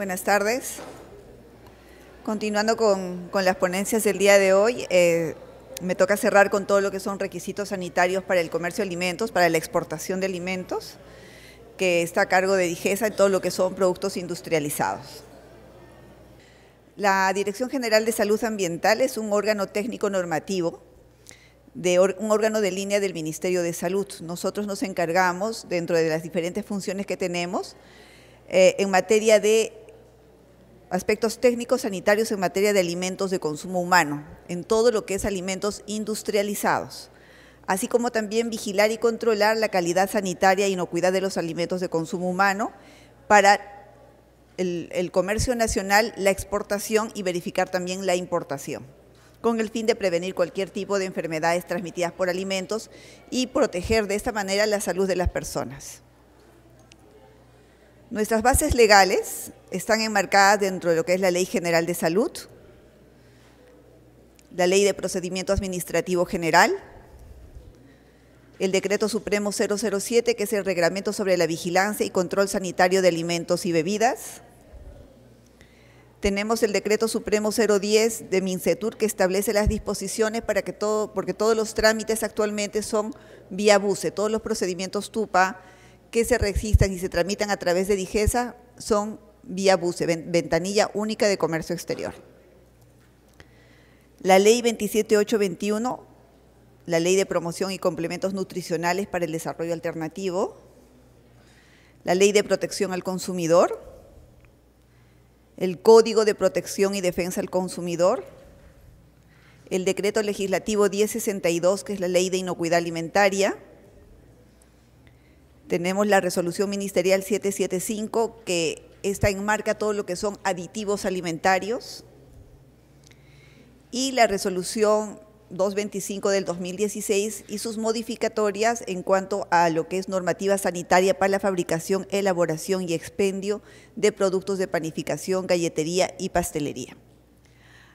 Buenas tardes. Continuando con, las ponencias del día de hoy, eh, me toca cerrar con todo lo que son requisitos sanitarios para el comercio de alimentos, para la exportación de alimentos, que está a cargo de Digesa y todo lo que son productos industrializados. La Dirección General de Salud Ambiental es un órgano técnico normativo de un órgano de línea del Ministerio de Salud. Nosotros nos encargamos, dentro de las diferentes funciones que tenemos, eh, en materia de aspectos técnicos sanitarios en materia de alimentos de consumo humano, en todo lo que es alimentos industrializados, así como también vigilar y controlar la calidad sanitaria e inocuidad de los alimentos de consumo humano para el, el comercio nacional, la exportación y verificar también la importación, con el fin de prevenir cualquier tipo de enfermedades transmitidas por alimentos y proteger de esta manera la salud de las personas. Nuestras bases legales están enmarcadas dentro de lo que es la Ley General de Salud, la Ley de Procedimiento Administrativo General, el Decreto Supremo 007, que es el Reglamento sobre la Vigilancia y Control Sanitario de Alimentos y Bebidas. Tenemos el Decreto Supremo 010 de MINCETUR, que establece las disposiciones para que todo, porque todos los trámites actualmente son vía buce, todos los procedimientos TUPA, que se registran y se tramitan a través de DIGESA son vía BUCE, Ventanilla Única de Comercio Exterior. La Ley 27821, la Ley de Promoción y Complementos Nutricionales para el Desarrollo Alternativo, la Ley de Protección al Consumidor, el Código de Protección y Defensa al Consumidor, el Decreto Legislativo 1062, que es la Ley de Inocuidad Alimentaria, tenemos la resolución ministerial 775 que en enmarca todo lo que son aditivos alimentarios y la resolución 225 del 2016 y sus modificatorias en cuanto a lo que es normativa sanitaria para la fabricación, elaboración y expendio de productos de panificación, galletería y pastelería.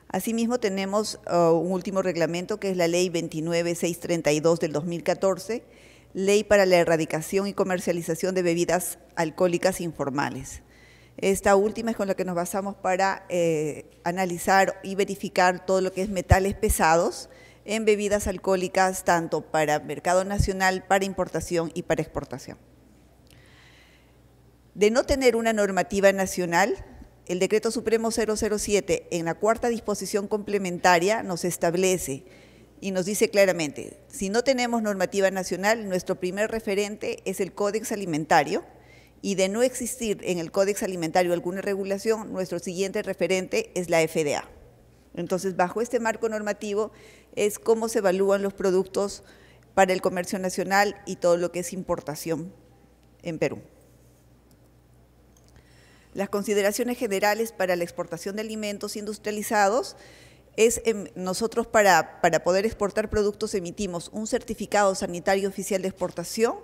Asimismo, tenemos uh, un último reglamento que es la Ley 29632 del 2014 Ley para la Erradicación y Comercialización de Bebidas Alcohólicas Informales. Esta última es con la que nos basamos para eh, analizar y verificar todo lo que es metales pesados en bebidas alcohólicas, tanto para mercado nacional, para importación y para exportación. De no tener una normativa nacional, el Decreto Supremo 007, en la cuarta disposición complementaria, nos establece y nos dice claramente, si no tenemos normativa nacional, nuestro primer referente es el Códex Alimentario y de no existir en el Códex Alimentario alguna regulación, nuestro siguiente referente es la FDA. Entonces, bajo este marco normativo es cómo se evalúan los productos para el comercio nacional y todo lo que es importación en Perú. Las consideraciones generales para la exportación de alimentos industrializados es em, nosotros para, para poder exportar productos emitimos un certificado sanitario oficial de exportación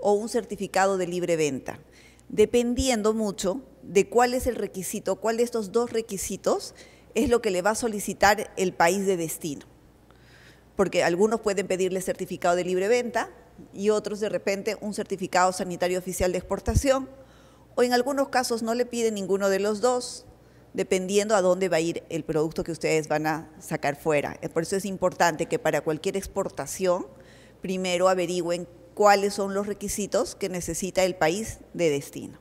o un certificado de libre venta, dependiendo mucho de cuál es el requisito, cuál de estos dos requisitos es lo que le va a solicitar el país de destino. Porque algunos pueden pedirle certificado de libre venta y otros de repente un certificado sanitario oficial de exportación, o en algunos casos no le piden ninguno de los dos, dependiendo a dónde va a ir el producto que ustedes van a sacar fuera. Eh, por eso es importante que para cualquier exportación, primero averigüen cuáles son los requisitos que necesita el país de destino.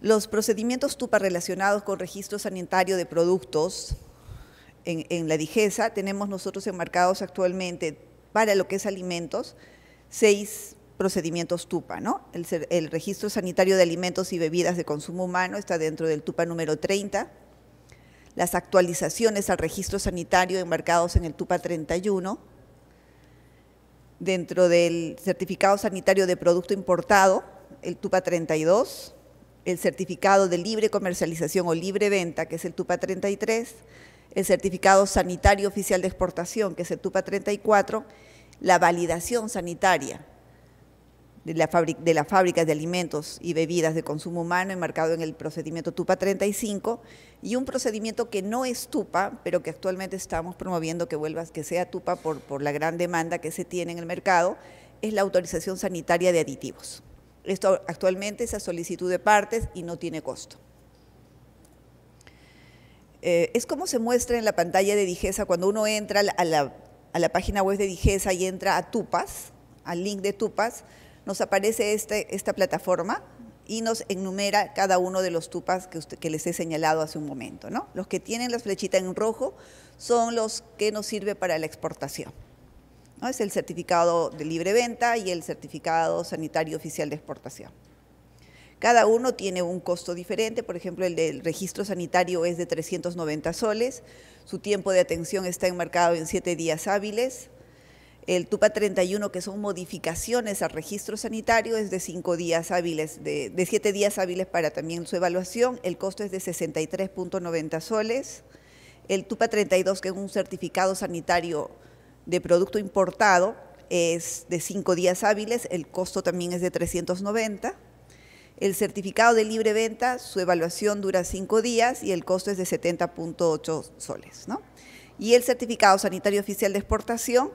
Los procedimientos TUPA relacionados con registro sanitario de productos en, la DIGESA tenemos nosotros enmarcados actualmente para lo que es alimentos seis procedimientos TUPA, ¿no? El, el, registro sanitario de alimentos y bebidas de consumo humano está dentro del TUPA número 30. Las actualizaciones al registro sanitario enmarcados en el TUPA 31. Dentro del certificado sanitario de producto importado, el TUPA 32. El certificado de libre comercialización o libre venta, que es el TUPA 33. El certificado sanitario oficial de exportación, que es el TUPA 34. La validación sanitaria, de, la de las fábricas de alimentos y bebidas de consumo humano enmarcado en el procedimiento TUPA 35 y un procedimiento que no es TUPA, pero que actualmente estamos promoviendo que vuelva, que sea TUPA por, por la gran demanda que se tiene en el mercado, es la autorización sanitaria de aditivos. Esto actualmente es a solicitud de partes y no tiene costo. Eh, es como se muestra en la pantalla de Digesa cuando uno entra a la, a la página web de Digesa y entra a Tupas, al link de Tupas, nos aparece este, esta plataforma y nos enumera cada uno de los tupas que, les he señalado hace un momento. ¿no? Los que tienen las flechitas en rojo son los que nos sirve para la exportación. ¿no? Es el certificado de libre venta y el certificado sanitario oficial de exportación. Cada uno tiene un costo diferente, por ejemplo, el del registro sanitario es de 390 soles, su tiempo de atención está enmarcado en 7 días hábiles, el TUPA 31, que son modificaciones al registro sanitario, es de cinco días hábiles, de, siete días hábiles para también su evaluación. El costo es de 63.90 soles. El TUPA 32, que es un certificado sanitario de producto importado, es de 5 días hábiles. El costo también es de 390. El certificado de libre venta, su evaluación dura cinco días y el costo es de 70.8 soles. Y el certificado sanitario oficial de exportación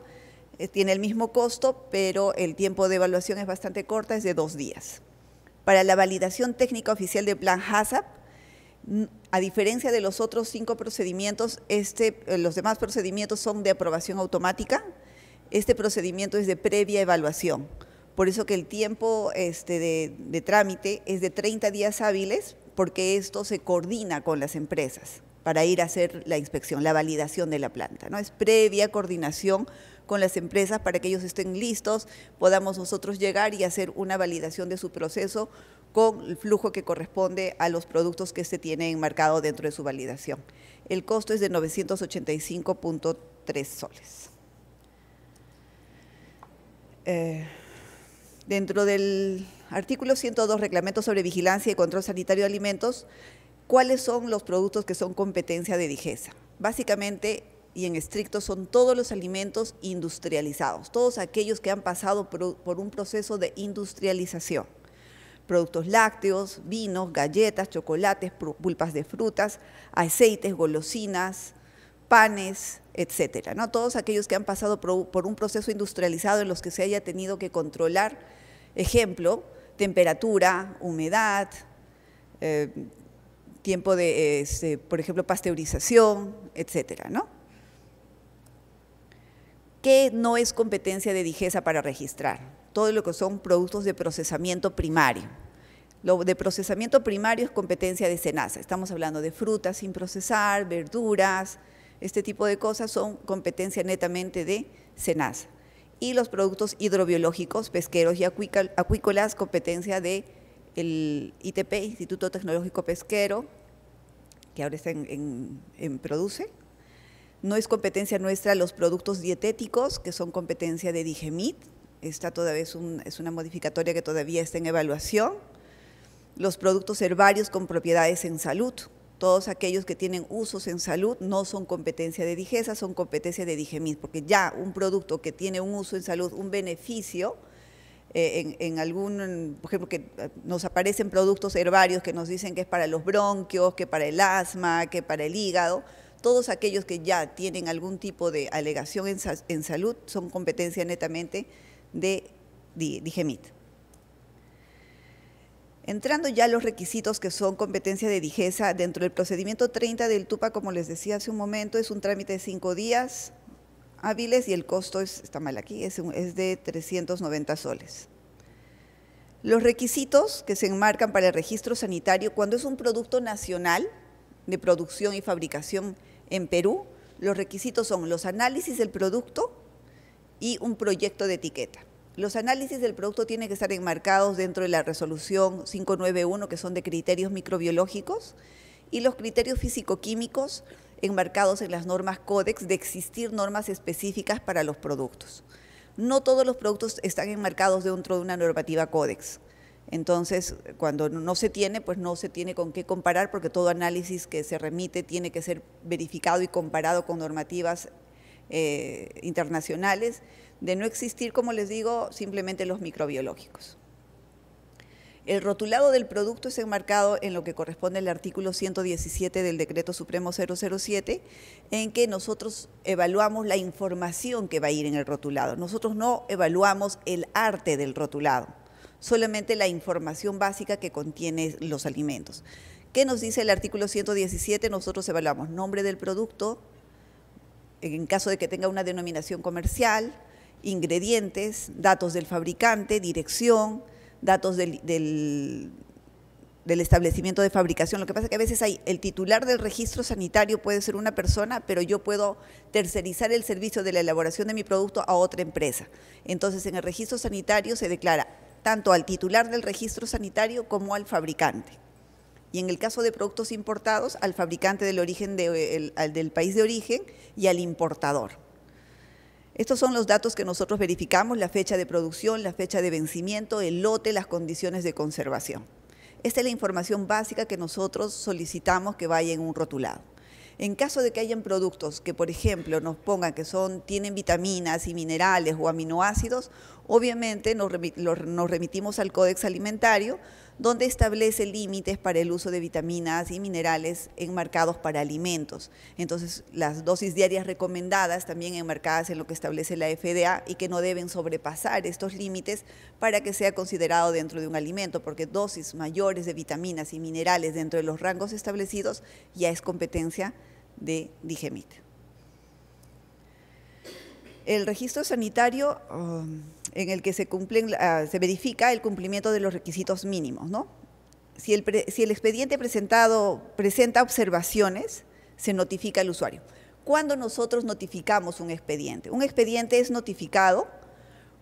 eh, tiene el mismo costo, pero el tiempo de evaluación es bastante corta, es de dos días. Para la validación técnica oficial del plan HACCP, a diferencia de los otros cinco procedimientos, este, eh, los demás procedimientos son de aprobación automática. Este procedimiento es de previa evaluación. Por eso que el tiempo este, de, trámite es de 30 días hábiles, porque esto se coordina con las empresas para ir a hacer la inspección, la validación de la planta. ¿no? Es previa coordinación con las empresas para que ellos estén listos, podamos nosotros llegar y hacer una validación de su proceso con el flujo que corresponde a los productos que se tienen enmarcado dentro de su validación. El costo es de 985.3 soles. Eh, dentro del artículo 102, Reglamento sobre Vigilancia y Control Sanitario de Alimentos, ¿cuáles son los productos que son competencia de DIGESA? Básicamente, y en estricto son todos los alimentos industrializados, todos aquellos que han pasado por, un proceso de industrialización. Productos lácteos, vinos, galletas, chocolates, pulpas de frutas, aceites, golosinas, panes, etcétera. ¿no? Todos aquellos que han pasado por, un proceso industrializado en los que se haya tenido que controlar, ejemplo, temperatura, humedad, eh, tiempo de, este, por ejemplo, pasteurización, etcétera, ¿no? que no es competencia de Digesa para registrar. Todo lo que son productos de procesamiento primario. Lo de procesamiento primario es competencia de SENASA. Estamos hablando de frutas sin procesar, verduras, este tipo de cosas son competencia netamente de SENASA. Y los productos hidrobiológicos, pesqueros y acuícolas, competencia de el ITP, Instituto Tecnológico Pesquero, que ahora está en Produce, no es competencia nuestra los productos dietéticos, que son competencia de Digemit. Esta todavía es, una modificatoria que todavía está en evaluación. Los productos herbarios con propiedades en salud. Todos aquellos que tienen usos en salud no son competencia de Digesa, son competencia de Digemit, porque ya un producto que tiene un uso en salud, un beneficio, eh, en, algún, por ejemplo, que eh, nos aparecen productos herbarios que nos dicen que es para los bronquios, que para el asma, que para el hígado, todos aquellos que ya tienen algún tipo de alegación en, salud son competencia netamente de, DIGEMIT. Entrando ya a los requisitos que son competencia de DIGESA, dentro del procedimiento 30 del TUPA, como les decía hace un momento, es un trámite de cinco días hábiles y el costo está mal aquí, es, es de 390 soles. Los requisitos que se enmarcan para el registro sanitario cuando es un producto nacional de producción y fabricación en Perú, los requisitos son los análisis del producto y un proyecto de etiqueta. Los análisis del producto tienen que estar enmarcados dentro de la resolución 591, que son de criterios microbiológicos, y los criterios físico-químicos enmarcados en las normas Códex de existir normas específicas para los productos. No todos los productos están enmarcados dentro de una normativa Códex. Entonces, cuando no se tiene, pues no se tiene con qué comparar, porque todo análisis que se remite tiene que ser verificado y comparado con normativas eh, internacionales, de no existir, como les digo, simplemente los microbiológicos. El rotulado del producto es enmarcado en lo que corresponde al artículo 117 del Decreto Supremo 007, en que nosotros evaluamos la información que va a ir en el rotulado. Nosotros no evaluamos el arte del rotulado solamente la información básica que contiene los alimentos. ¿Qué nos dice el artículo 117? Nosotros evaluamos nombre del producto, en caso de que tenga una denominación comercial, ingredientes, datos del fabricante, dirección, datos del, del, establecimiento de fabricación. Lo que pasa es que a veces hay el titular del registro sanitario puede ser una persona, pero yo puedo tercerizar el servicio de la elaboración de mi producto a otra empresa. Entonces, en el registro sanitario se declara tanto al titular del registro sanitario como al fabricante. Y en el caso de productos importados, al fabricante del, origen país de origen y al importador. Estos son los datos que nosotros verificamos, la fecha de producción, la fecha de vencimiento, el lote, las condiciones de conservación. Esta es la información básica que nosotros solicitamos que vaya en un rotulado. En caso de que hayan productos que, por ejemplo, nos pongan que son, tienen vitaminas y minerales o aminoácidos, obviamente nos, remitimos al Códex Alimentario donde establece límites para el uso de vitaminas y minerales enmarcados para alimentos. Entonces, las dosis diarias recomendadas también enmarcadas en lo que establece la FDA y que no deben sobrepasar estos límites para que sea considerado dentro de un alimento, porque dosis mayores de vitaminas y minerales dentro de los rangos establecidos ya es competencia de Digemit el registro sanitario um, en el que se ah, se verifica el cumplimiento de los requisitos mínimos, ¿no? Si el, si el expediente presentado presenta observaciones, se notifica al usuario. ¿Cuándo nosotros notificamos un expediente? Un expediente es notificado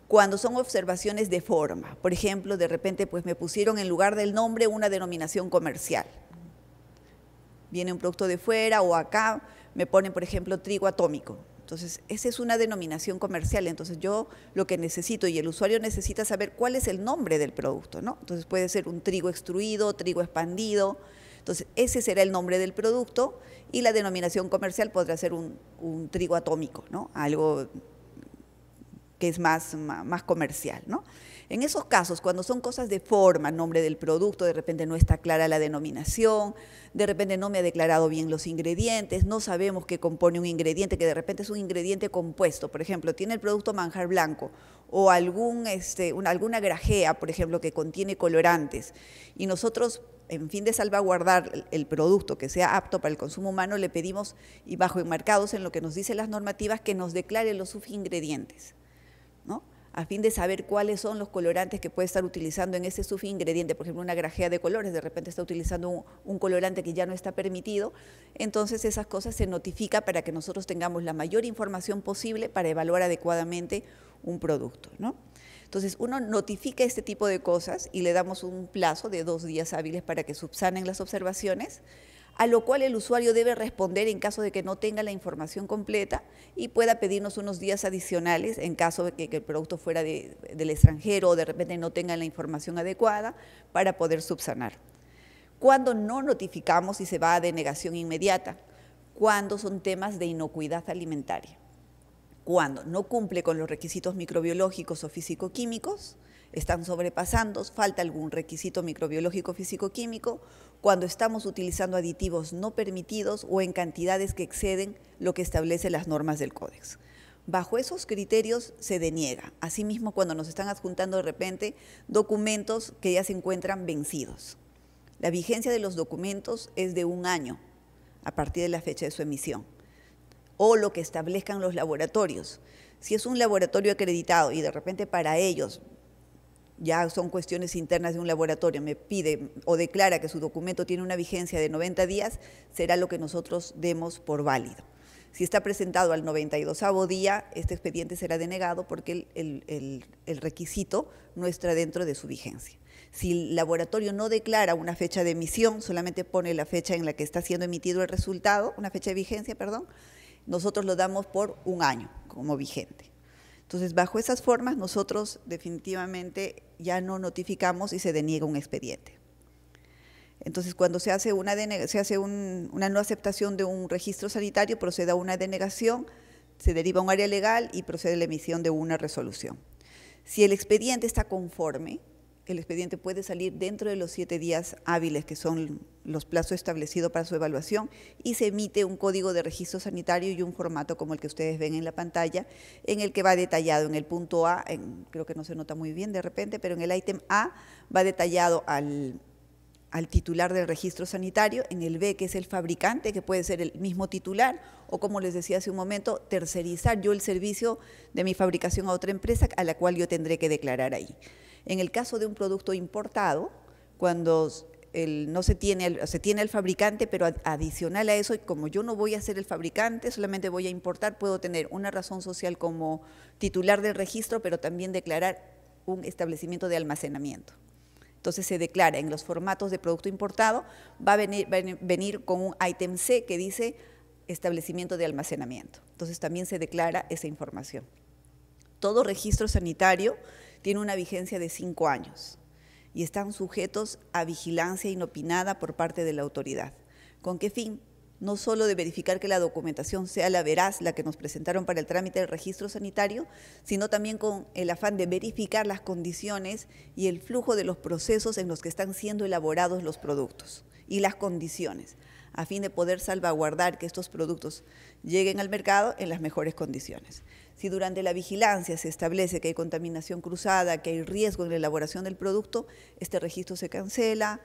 cuando son observaciones de forma. Por ejemplo, de repente pues me pusieron en lugar del nombre una denominación comercial. Viene un producto de fuera o acá me ponen, por ejemplo, trigo atómico entonces, esa es una denominación comercial. Entonces, yo lo que necesito y el usuario necesita saber cuál es el nombre del producto, ¿no? Entonces, puede ser un trigo extruido, trigo expandido. Entonces, ese será el nombre del producto y la denominación comercial podrá ser un, trigo atómico, ¿no? Algo que es más, más comercial, ¿no? En esos casos, cuando son cosas de forma, nombre del producto, de repente no está clara la denominación, de repente no me ha declarado bien los ingredientes, no sabemos qué compone un ingrediente, que de repente es un ingrediente compuesto, por ejemplo, tiene el producto manjar blanco o algún, este, alguna grajea, por ejemplo, que contiene colorantes, y nosotros en fin de salvaguardar el producto que sea apto para el consumo humano, le pedimos, y bajo enmarcados en lo que nos dicen las normativas, que nos declare los subingredientes. ¿no? a fin de saber cuáles son los colorantes que puede estar utilizando en ese subingrediente, por ejemplo, una grajea de colores, de repente está utilizando un, colorante que ya no está permitido, entonces esas cosas se notifica para que nosotros tengamos la mayor información posible para evaluar adecuadamente un producto, ¿no? Entonces uno notifica este tipo de cosas y le damos un plazo de dos días hábiles para que subsanen las observaciones a lo cual el usuario debe responder en caso de que no tenga la información completa y pueda pedirnos unos días adicionales en caso de que, el producto fuera del extranjero o de repente no tenga la información adecuada para poder subsanar. Cuando no notificamos y se va a denegación inmediata, cuando son temas de inocuidad alimentaria, cuando no cumple con los requisitos microbiológicos o físico-químicos, están sobrepasando, falta algún requisito microbiológico físico-químico cuando estamos utilizando aditivos no permitidos o en cantidades que exceden lo que establece las normas del códex. Bajo esos criterios se deniega, asimismo cuando nos están adjuntando de repente documentos que ya se encuentran vencidos. La vigencia de los documentos es de un año a partir de la fecha de su emisión o lo que establezcan los laboratorios. Si es un laboratorio acreditado y de repente para ellos ya son cuestiones internas de un laboratorio, me pide o declara que su documento tiene una vigencia de 90 días, será lo que nosotros demos por válido. Si está presentado al 92 día, este expediente será denegado porque el, el, requisito no está dentro de su vigencia. Si el laboratorio no declara una fecha de emisión, solamente pone la fecha en la que está siendo emitido el resultado, una fecha de vigencia, perdón, nosotros lo damos por un año como vigente. Entonces, bajo esas formas, nosotros definitivamente ya no notificamos y se deniega un expediente. Entonces, cuando se hace una, se hace una no aceptación de un registro sanitario, procede a una denegación, se deriva a un área legal y procede a la emisión de una resolución. Si el expediente está conforme, el expediente puede salir dentro de los siete días hábiles, que son los plazos establecidos para su evaluación, y se emite un código de registro sanitario y un formato como el que ustedes ven en la pantalla, en el que va detallado en el punto A, en, creo que no se nota muy bien de repente, pero en el ítem A va detallado al, al titular del registro sanitario, en el B, que es el fabricante, que puede ser el mismo titular, o como les decía hace un momento, tercerizar yo el servicio de mi fabricación a otra empresa a la cual yo tendré que declarar ahí. En el caso de un producto importado, cuando no se tiene, el, se tiene el fabricante, pero adicional a eso, como yo no voy a ser el fabricante, solamente voy a importar, puedo tener una razón social como titular del registro, pero también declarar un establecimiento de almacenamiento. Entonces se declara en los formatos de producto importado, va a venir, venir con un item C que dice establecimiento de almacenamiento. Entonces también se declara esa información. Todo registro sanitario tiene una vigencia de cinco años y están sujetos a vigilancia inopinada por parte de la autoridad. ¿Con qué fin? No solo de verificar que la documentación sea la veraz, la que nos presentaron para el trámite del registro sanitario, sino también con el afán de verificar las condiciones y el flujo de los procesos en los que están siendo elaborados los productos y las condiciones, a fin de poder salvaguardar que estos productos lleguen al mercado en las mejores condiciones. Si durante la vigilancia se establece que hay contaminación cruzada, que hay riesgo en la elaboración del producto, este registro se cancela,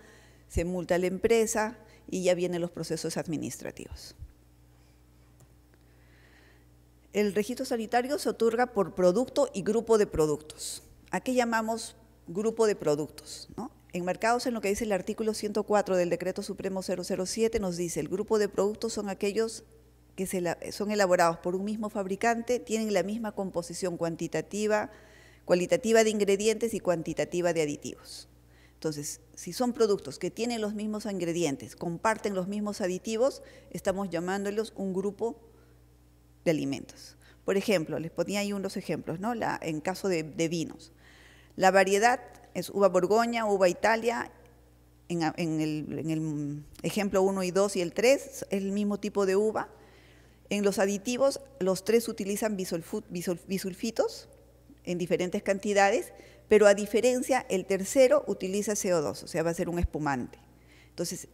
se multa a la empresa y ya vienen los procesos administrativos. El registro sanitario se otorga por producto y grupo de productos. ¿A qué llamamos grupo de productos? ¿no? Enmarcados en lo que dice el artículo 104 del Decreto Supremo 007, nos dice, el grupo de productos son aquellos que son elaborados por un mismo fabricante tienen la misma composición cuantitativa, cualitativa de ingredientes y cuantitativa de aditivos. Entonces, si son productos que tienen los mismos ingredientes, comparten los mismos aditivos, estamos llamándolos un grupo de alimentos. Por ejemplo, les ponía ahí unos ejemplos, ¿no? La, en caso de, vinos. La variedad es uva Borgoña, uva Italia. En, el, en el ejemplo 1 y 2 y el 3 es el mismo tipo de uva en los aditivos, los tres utilizan bisulfitos en diferentes cantidades, pero a diferencia, el tercero utiliza CO2, o sea, va a ser un espumante. Entonces,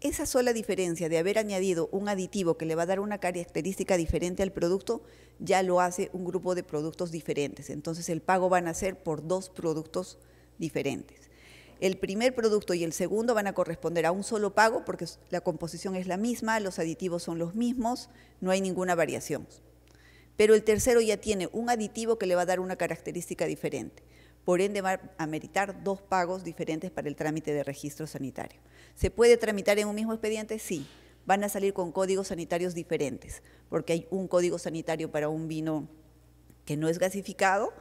esa sola diferencia de haber añadido un aditivo que le va a dar una característica diferente al producto, ya lo hace un grupo de productos diferentes. Entonces, el pago van a ser por dos productos diferentes. El primer producto y el segundo van a corresponder a un solo pago porque la composición es la misma, los aditivos son los mismos, no hay ninguna variación. Pero el tercero ya tiene un aditivo que le va a dar una característica diferente. Por ende, va a meritar dos pagos diferentes para el trámite de registro sanitario. ¿Se puede tramitar en un mismo expediente? Sí. Van a salir con códigos sanitarios diferentes, porque hay un código sanitario para un vino que no es gasificado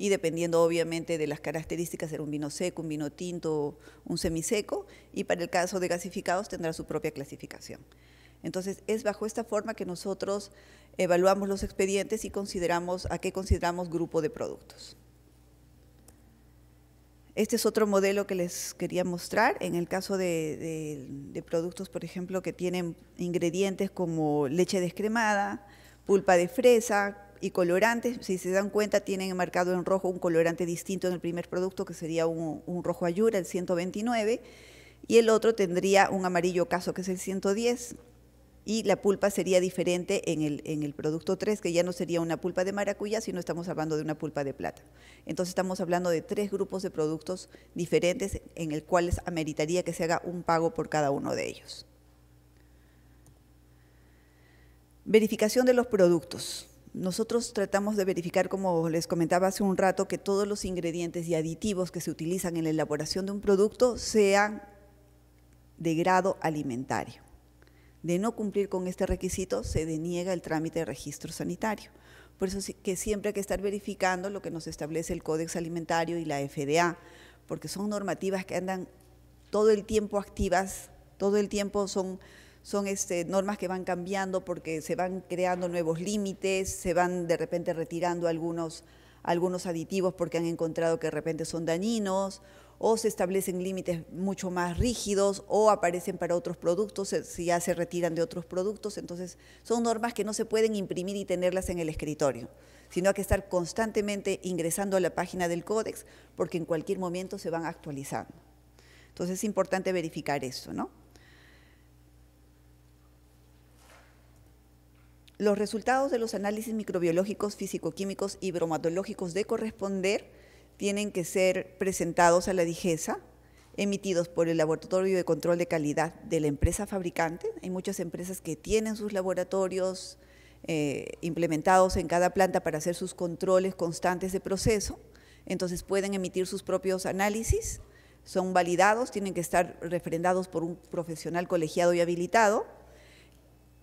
y dependiendo obviamente de las características será un vino seco, un vino tinto, un semiseco y para el caso de gasificados tendrá su propia clasificación. Entonces es bajo esta forma que nosotros evaluamos los expedientes y consideramos a qué consideramos grupo de productos. Este es otro modelo que les quería mostrar. En el caso de, de, productos, por ejemplo, que tienen ingredientes como leche descremada, pulpa de fresa, y colorantes, si se dan cuenta, tienen marcado en rojo un colorante distinto en el primer producto, que sería un, rojo ayura, el 129, y el otro tendría un amarillo caso, que es el 110, y la pulpa sería diferente en el, producto 3, que ya no sería una pulpa de maracuyá, sino estamos hablando de una pulpa de plata. Entonces estamos hablando de tres grupos de productos diferentes en el cuales ameritaría que se haga un pago por cada uno de ellos. Verificación de los productos. Nosotros tratamos de verificar, como les comentaba hace un rato, que todos los ingredientes y aditivos que se utilizan en la elaboración de un producto sean de grado alimentario. De no cumplir con este requisito, se deniega el trámite de registro sanitario. Por eso que siempre hay que estar verificando lo que nos establece el Códex Alimentario y la FDA, porque son normativas que andan todo el tiempo activas, todo el tiempo son son este, normas que van cambiando porque se van creando nuevos límites, se van de repente retirando algunos, algunos aditivos porque han encontrado que de repente son dañinos o se establecen límites mucho más rígidos o aparecen para otros productos, si ya se retiran de otros productos. Entonces, son normas que no se pueden imprimir y tenerlas en el escritorio, sino hay que estar constantemente ingresando a la página del códex porque en cualquier momento se van actualizando. Entonces, es importante verificar eso, ¿no? los resultados de los análisis microbiológicos, físico-químicos y bromatológicos de corresponder tienen que ser presentados a la DIGESA, emitidos por el Laboratorio de Control de Calidad de la empresa fabricante. Hay muchas empresas que tienen sus laboratorios eh, implementados en cada planta para hacer sus controles constantes de proceso, entonces pueden emitir sus propios análisis, son validados, tienen que estar refrendados por un profesional colegiado y habilitado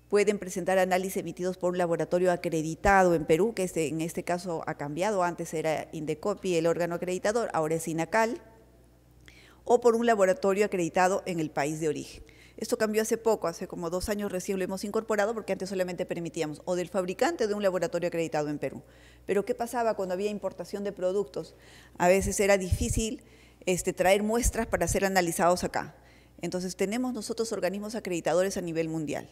pueden presentar análisis emitidos por un laboratorio acreditado en Perú, que este, en este caso ha cambiado, antes era Indecopi el órgano acreditador, ahora es INACAL, o por un laboratorio acreditado en el país de origen. Esto cambió hace poco, hace como dos años recién lo hemos incorporado porque antes solamente permitíamos o del fabricante de un laboratorio acreditado en Perú. Pero ¿qué pasaba cuando había importación de productos? A veces era difícil este, traer muestras para ser analizados acá. Entonces tenemos nosotros organismos acreditadores a nivel mundial.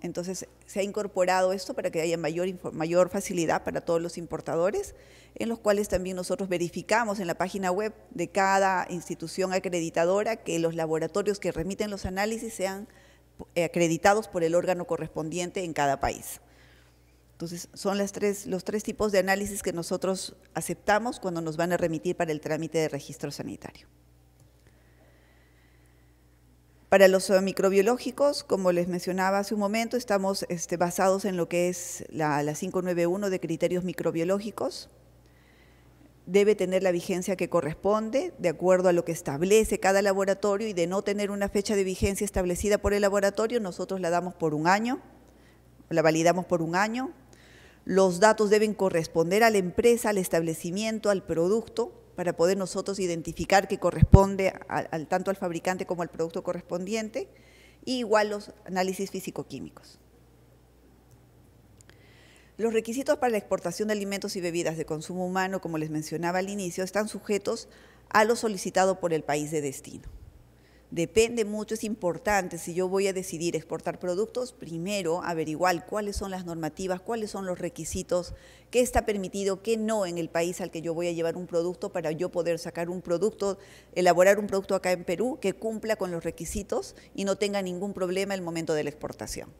Entonces se ha incorporado esto para que haya mayor, mayor facilidad para todos los importadores, en los cuales también nosotros verificamos en la página web de cada institución acreditadora que los laboratorios que remiten los análisis sean eh, acreditados por el órgano correspondiente en cada país. Entonces, son tres, los tres tipos de análisis que nosotros aceptamos cuando nos van a remitir para el trámite de registro sanitario. Para los microbiológicos, como les mencionaba hace un momento, estamos este, basados en lo que es la 591 de criterios microbiológicos. Debe tener la vigencia que corresponde, de acuerdo a lo que establece cada laboratorio, y de no tener una fecha de vigencia establecida por el laboratorio, nosotros la damos por un año, la validamos por un año. Los datos deben corresponder a la empresa, al establecimiento, al producto, para poder nosotros identificar que corresponde al, tanto al fabricante como al producto correspondiente, y igual los análisis físico-químicos. Los requisitos para la exportación de alimentos y bebidas de consumo humano, como les mencionaba al inicio, están sujetos a lo solicitado por el país de destino depende mucho, es importante, si yo voy a decidir exportar productos, primero averiguar cuáles son las normativas, cuáles son los requisitos, qué está permitido, qué no en el país al que yo voy a llevar un producto para yo poder sacar un producto, elaborar un producto acá en Perú que cumpla con los requisitos y no tenga ningún problema el momento de la exportación.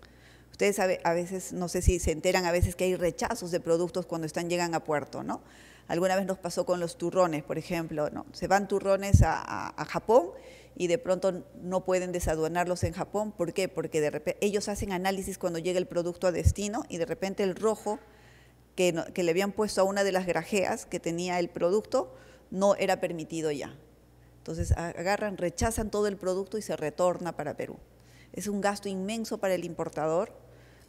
Ustedes a veces, no sé si se enteran a veces que hay rechazos de productos cuando están llegan a puerto, ¿no? Alguna vez nos pasó con los turrones, por ejemplo, ¿no? Se van turrones a Japón y de pronto no pueden desaduanarlos en Japón. ¿Por qué? Porque ellos hacen análisis cuando llega el producto a destino y de repente el rojo que, que le habían puesto a una de las grajeas que tenía el producto no era permitido ya. Entonces agarran, rechazan todo el producto y se retorna para Perú. Es un gasto inmenso para el importador,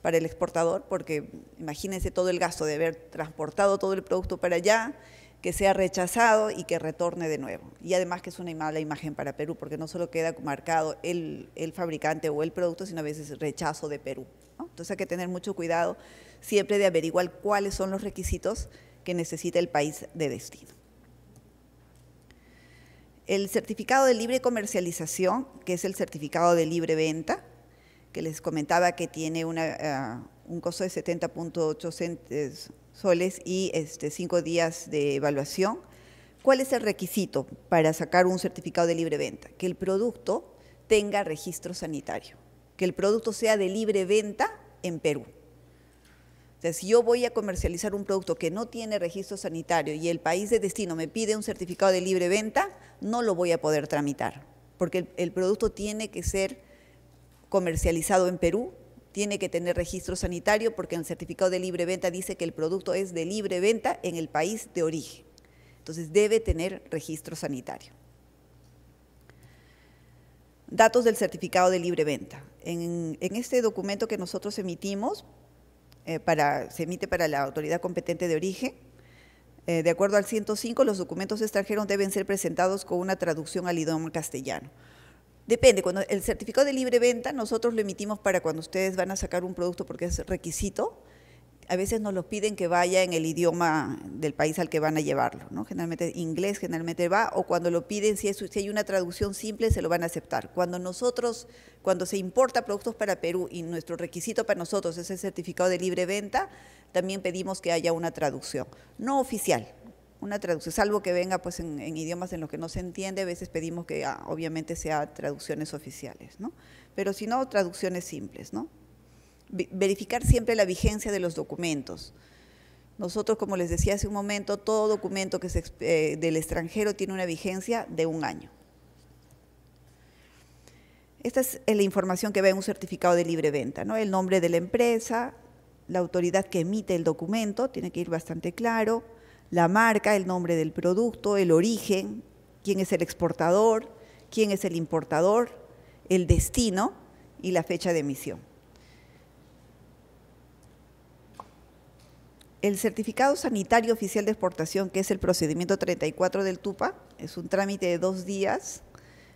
para el exportador, porque imagínense todo el gasto de haber transportado todo el producto para allá que sea rechazado y que retorne de nuevo. Y además que es una mala imagen para Perú, porque no solo queda marcado el, fabricante o el producto, sino a veces rechazo de Perú. Entonces hay que tener mucho cuidado siempre de averiguar cuáles son los requisitos que necesita el país de destino. El certificado de libre comercialización, que es el certificado de libre venta, que les comentaba que tiene ah, un costo de 70.8 soles y este, cinco días de evaluación. ¿Cuál es el requisito para sacar un certificado de libre venta? Que el producto tenga registro sanitario, que el producto sea de libre venta en Perú. Entonces, si yo voy a comercializar un producto que no tiene registro sanitario y el país de destino me pide un certificado de libre venta, no lo voy a poder tramitar, porque el, el producto tiene que ser comercializado en Perú tiene que tener registro sanitario porque el certificado de libre venta dice que el producto es de libre venta en el país de origen. Entonces debe tener registro sanitario. Datos del certificado de libre venta. En, este documento que nosotros emitimos, eh, para, se emite para la autoridad competente de origen, eh, de acuerdo al 105, los documentos extranjeros deben ser presentados con una traducción al idioma castellano. Depende, cuando el certificado de libre venta nosotros lo emitimos para cuando ustedes van a sacar un producto porque es requisito. A veces nos lo piden que vaya en el idioma del país al que van a llevarlo, ¿no? Generalmente inglés, generalmente va, o cuando lo piden, si, si hay una traducción simple, se lo van a aceptar. Cuando nosotros, cuando se importa productos para Perú y nuestro requisito para nosotros es el certificado de libre venta, también pedimos que haya una traducción, no oficial, una traducción, salvo que venga pues en, idiomas en los que no se entiende, a veces pedimos que ah, obviamente sea traducciones oficiales, ¿no? Pero si no, traducciones simples, ¿no? Verificar siempre la vigencia de los documentos. Nosotros, como les decía hace un momento, todo documento que eh, del extranjero tiene una vigencia de un año. Esta es eh, la información que va en un certificado de libre venta, ¿no? El nombre de la empresa, la autoridad que emite el documento, tiene que ir bastante claro, la marca, el nombre del producto, el origen, quién es el exportador, quién es el importador, el destino y la fecha de emisión. El certificado sanitario oficial de exportación, que es el procedimiento 34 del TUPA, es un trámite de dos días,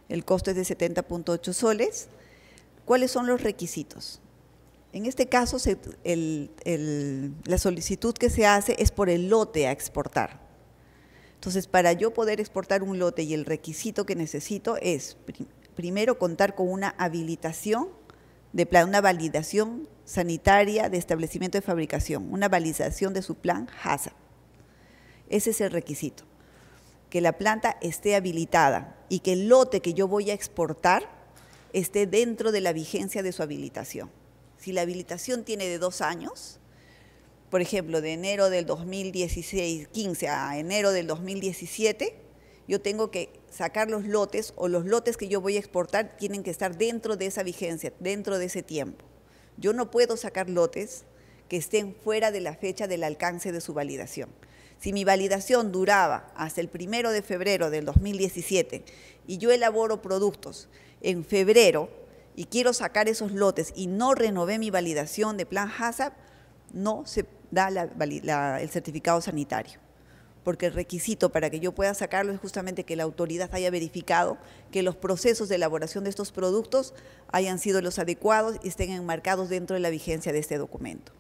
el costo es de 70.8 soles. ¿Cuáles son los requisitos? En este caso, la solicitud que se hace es por el lote a exportar. Entonces, para yo poder exportar un lote y el requisito que necesito es, primero, contar con una habilitación, de una validación sanitaria de establecimiento de fabricación, una validación de su plan HASA. Ese es el requisito, que la planta esté habilitada y que el lote que yo voy a exportar esté dentro de la vigencia de su habilitación si la habilitación tiene de dos años, por ejemplo, de enero del 2016, 15 a enero del 2017, yo tengo que sacar los lotes o los lotes que yo voy a exportar tienen que estar dentro de esa vigencia, dentro de ese tiempo. Yo no puedo sacar lotes que estén fuera de la fecha del alcance de su validación. Si mi validación duraba hasta el primero de febrero del 2017 y yo elaboro productos en febrero y quiero sacar esos lotes y no renové mi validación de plan HACCP, no se da el certificado sanitario, porque el requisito para que yo pueda sacarlo es justamente que la autoridad haya verificado que los procesos de elaboración de estos productos hayan sido los adecuados y estén enmarcados dentro de la vigencia de este documento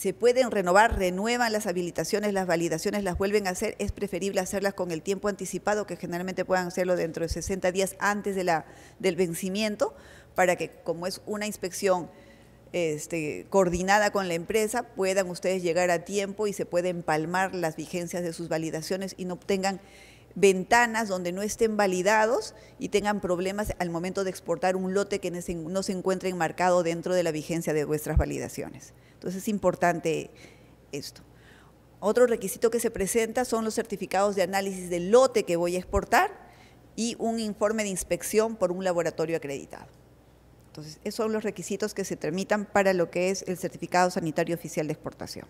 se pueden renovar, renuevan las habilitaciones, las validaciones, las vuelven a hacer, es preferible hacerlas con el tiempo anticipado, que generalmente puedan hacerlo dentro de 60 días antes de la, del vencimiento, para que como es una inspección este, coordinada con la empresa, puedan ustedes llegar a tiempo y se pueden palmar las vigencias de sus validaciones y no obtengan ventanas donde no estén validados y tengan problemas al momento de exportar un lote que no se encuentre enmarcado dentro de la vigencia de vuestras validaciones. Entonces es importante esto. Otro requisito que se presenta son los certificados de análisis del lote que voy a exportar y un informe de inspección por un laboratorio acreditado. Entonces, esos son los requisitos que se tramitan para lo que es el certificado sanitario oficial de exportación.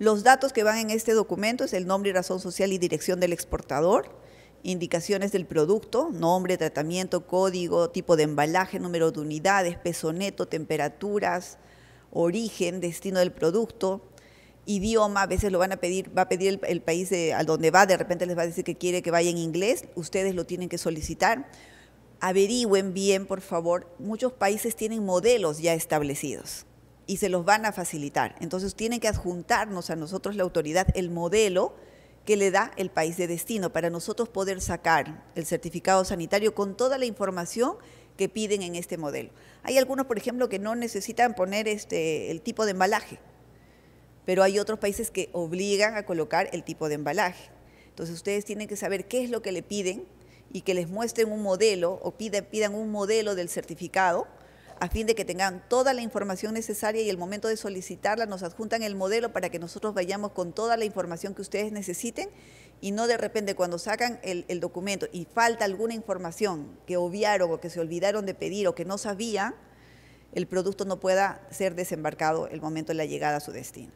Los datos que van en este documento es el nombre y razón social y dirección del exportador, indicaciones del producto, nombre, tratamiento, código, tipo de embalaje, número de unidades, peso neto, temperaturas, origen, destino del producto, idioma, a veces lo van a pedir, va a pedir el, país al donde va, de repente les va a decir que quiere que vaya en inglés, ustedes lo tienen que solicitar. Averigüen bien, por favor, muchos países tienen modelos ya establecidos y se los van a facilitar. Entonces tienen que adjuntarnos a nosotros la autoridad el modelo que le da el país de destino para nosotros poder sacar el certificado sanitario con toda la información que piden en este modelo. Hay algunos, por ejemplo, que no necesitan poner este, el tipo de embalaje, pero hay otros países que obligan a colocar el tipo de embalaje. Entonces ustedes tienen que saber qué es lo que le piden y que les muestren un modelo o pidan un modelo del certificado a fin de que tengan toda la información necesaria y el momento de solicitarla nos adjuntan el modelo para que nosotros vayamos con toda la información que ustedes necesiten y no de repente cuando sacan el, documento y falta alguna información que obviaron o que se olvidaron de pedir o que no sabían, el producto no pueda ser desembarcado el momento de la llegada a su destino.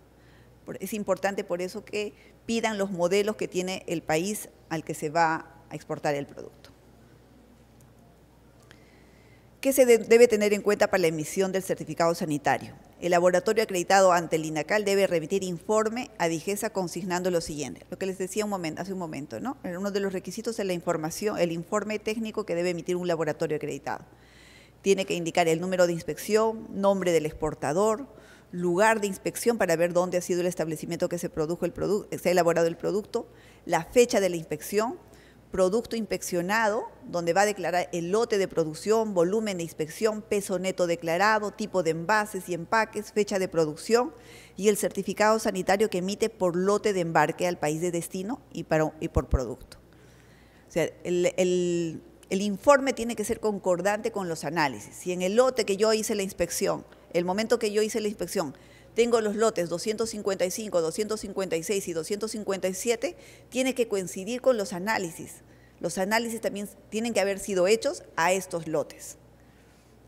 Es importante por eso que pidan los modelos que tiene el país al que se va a exportar el producto. ¿Qué se debe tener en cuenta para la emisión del certificado sanitario? El laboratorio acreditado ante el INACAL debe remitir informe a Digesa consignando lo siguiente, lo que les decía un momento, hace un momento, ¿no? Eh, uno de los requisitos es la información, el informe técnico que debe emitir un laboratorio acreditado. Tiene que indicar el número de inspección, nombre del exportador, lugar de inspección para ver dónde ha sido el establecimiento que se produjo el producto, se ha elaborado el producto, la fecha de la inspección, producto inspeccionado, donde va a declarar el lote de producción, volumen de inspección, peso neto declarado, tipo de envases y empaques, fecha de producción y el certificado sanitario que emite por lote de embarque al país de destino y, para, y por producto. O sea, el informe tiene que ser concordante con los análisis. Si en el lote que yo hice la inspección, el momento que yo hice la inspección, tengo los lotes 255, 256 y 257, tiene que coincidir con los análisis. Los análisis también tienen que haber sido hechos a estos lotes.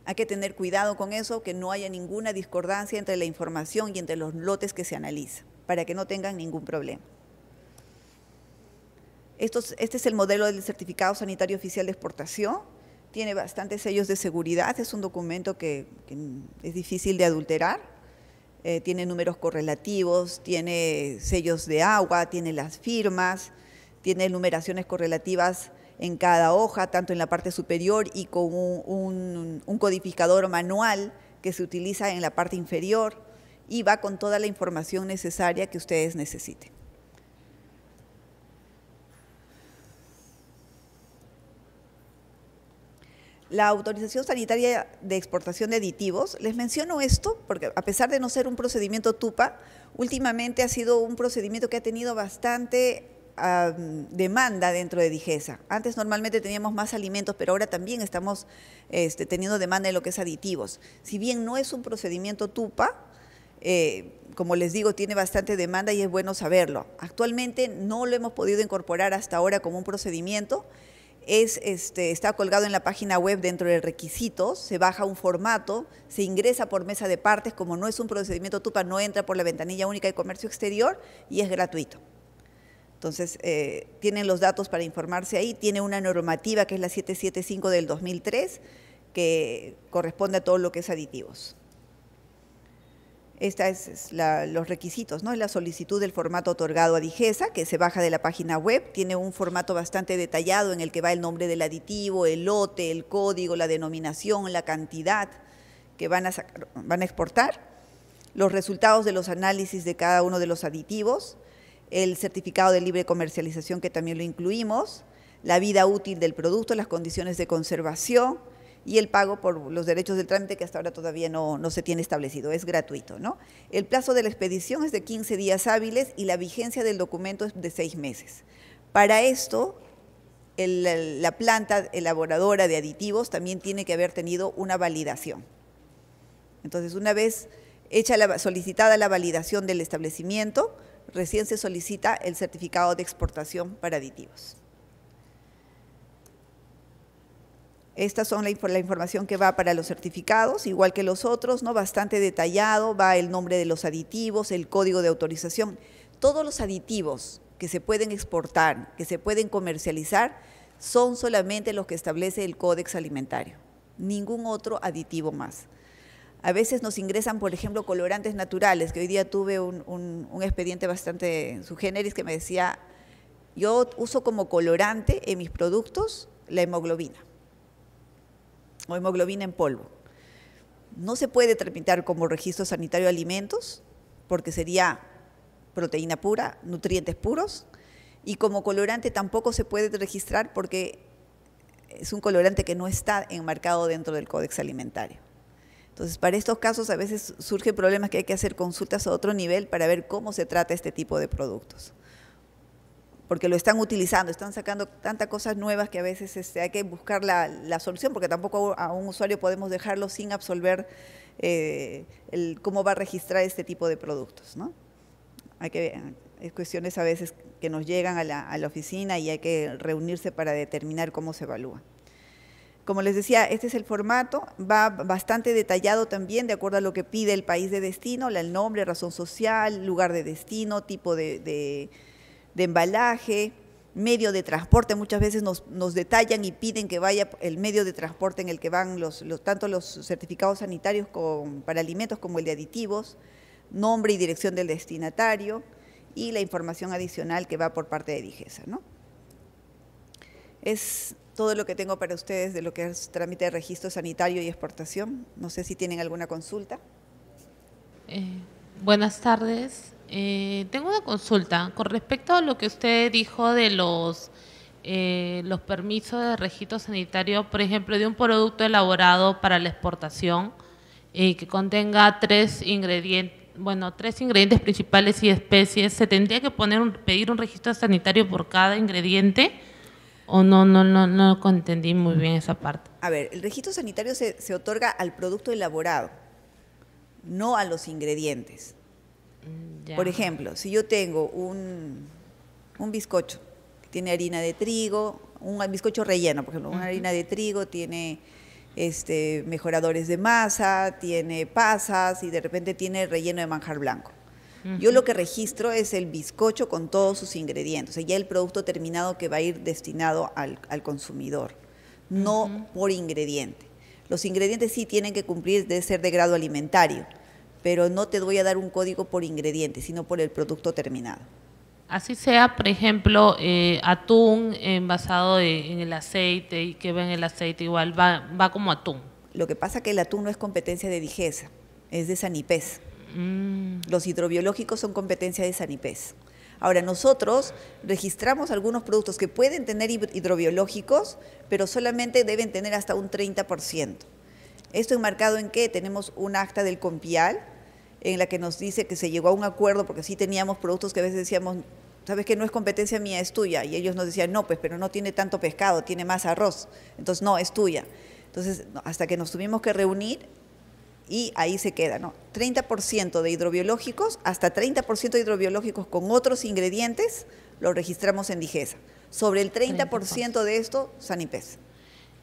Hay que tener cuidado con eso, que no haya ninguna discordancia entre la información y entre los lotes que se analiza, para que no tengan ningún problema. este es el modelo del certificado sanitario oficial de exportación. Tiene bastantes sellos de seguridad. Es un documento que es difícil de adulterar eh, tiene números correlativos, tiene sellos de agua, tiene las firmas, tiene numeraciones correlativas en cada hoja, tanto en la parte superior y con un codificador manual que se utiliza en la parte inferior y va con toda la información necesaria que ustedes necesiten. la autorización sanitaria de exportación de aditivos. Les menciono esto porque a pesar de no ser un procedimiento TUPA, últimamente ha sido un procedimiento que ha tenido bastante demanda dentro de Digesa. Antes normalmente teníamos más alimentos, pero ahora también estamos este, teniendo demanda de lo que es aditivos. Si bien no es un procedimiento TUPA, eh, como les digo, tiene bastante demanda y es bueno saberlo. Actualmente no lo hemos podido incorporar hasta ahora como un procedimiento este, está colgado en la página web dentro de requisitos, se baja un formato, se ingresa por mesa de partes, como no es un procedimiento TUPA, no entra por la ventanilla única de comercio exterior y es gratuito. Entonces, eh, tienen los datos para informarse ahí, tiene una normativa que es la 775 del 2003, que corresponde a todo lo que es aditivos. Estos son los requisitos, ¿no? La solicitud del formato otorgado a Digesa, que se baja de la página web, tiene un formato bastante detallado en el que va el nombre del aditivo, el lote, el código, la denominación, la cantidad que van a exportar, los resultados de los análisis de cada uno de los aditivos, el certificado de libre comercialización que también lo incluimos, la vida útil del producto, las condiciones de conservación, y el pago por los derechos del trámite que hasta ahora todavía no, se tiene establecido, es gratuito. ¿no? El plazo de la expedición es de 15 días hábiles y la vigencia del documento es de 6 meses. Para esto, la planta elaboradora de aditivos también tiene que haber tenido una validación. Entonces, una vez hecha solicitada la validación del establecimiento, recién se solicita el certificado de exportación para aditivos. Estas son la, información que va para los certificados, igual que los otros, ¿no? Bastante detallado, va el nombre de los aditivos, el código de autorización. Todos los aditivos que se pueden exportar, que se pueden comercializar, son solamente los que establece el Códex Alimentario, ningún otro aditivo más. A veces nos ingresan, por ejemplo, colorantes naturales, que hoy día tuve un, expediente bastante generis que me decía, yo uso como colorante en mis productos la hemoglobina o hemoglobina en polvo. No se puede tramitar como registro sanitario de alimentos porque sería proteína pura, nutrientes puros, y como colorante tampoco se puede registrar porque es un colorante que no está enmarcado dentro del códex alimentario. Entonces, para estos casos a veces surgen problemas que hay que hacer consultas a otro nivel para ver cómo se trata este tipo de productos porque lo están utilizando, están sacando tantas cosas nuevas que a veces este, hay que buscar la, solución, porque tampoco a un usuario podemos dejarlo sin absolver eh, cómo va a registrar este tipo de productos. Hay que cuestiones a veces que nos llegan a la, oficina y hay que reunirse para determinar cómo se evalúa. Como les decía, este es el formato, va bastante detallado también de acuerdo a lo que pide el país de destino, el nombre, razón social, lugar de destino, tipo de de embalaje, medio de transporte. Muchas veces nos, detallan y piden que vaya el medio de transporte en el que van los, tanto los certificados sanitarios para alimentos como el de aditivos, nombre y dirección del destinatario y la información adicional que va por parte de Digesa. ¿no? Es todo lo que tengo para ustedes de lo que es trámite de registro sanitario y exportación. No sé si tienen alguna consulta. Eh, Buenas tardes. Eh, tengo una consulta con respecto a lo que usted dijo de los, eh, los permisos de registro sanitario, por ejemplo, de un producto elaborado para la exportación y eh, que contenga tres ingredientes, bueno, tres ingredientes principales y especies. ¿Se tendría que poner pedir un registro sanitario por cada ingrediente? ¿O no, no, no, no entendí muy bien esa parte? A ver, el registro sanitario se otorga al producto elaborado no a los ingredientes. Mm, por ejemplo, si yo tengo un, bizcocho que tiene harina de trigo, un bizcocho relleno, por ejemplo, una harina de trigo tiene este, mejoradores de masa, tiene pasas y de repente tiene relleno de manjar blanco. Yo lo que registro es el bizcocho con todos sus ingredientes, o sea, ya el producto terminado que va a ir destinado al, consumidor, no por ingrediente. Los ingredientes sí tienen que cumplir de ser de grado alimentario, pero no te voy a dar un código por ingrediente, sino por el producto terminado. Así sea, por ejemplo, eh, atún envasado en el aceite y que ven el aceite igual, va, como atún. Lo que pasa es que el atún no es competencia de Digesa, es de Sanipés. Mm. Los hidrobiológicos son competencia de Sanipés. Ahora, nosotros registramos algunos productos que pueden tener hidrobiológicos, pero solamente deben tener hasta un 30%. Esto enmarcado en que tenemos un acta del Compial en la que nos dice que se llegó a un acuerdo porque sí teníamos productos que a veces decíamos, sabes que no es competencia mía, es tuya. Y ellos nos decían, no, pues, pero no tiene tanto pescado, tiene más arroz. Entonces, no, es tuya. Entonces, hasta que nos tuvimos que reunir y ahí se queda, ¿no? 30% de hidrobiológicos, hasta 30% de hidrobiológicos con otros ingredientes, lo registramos en Digesa. Sobre el 30%, de esto, Sanipes.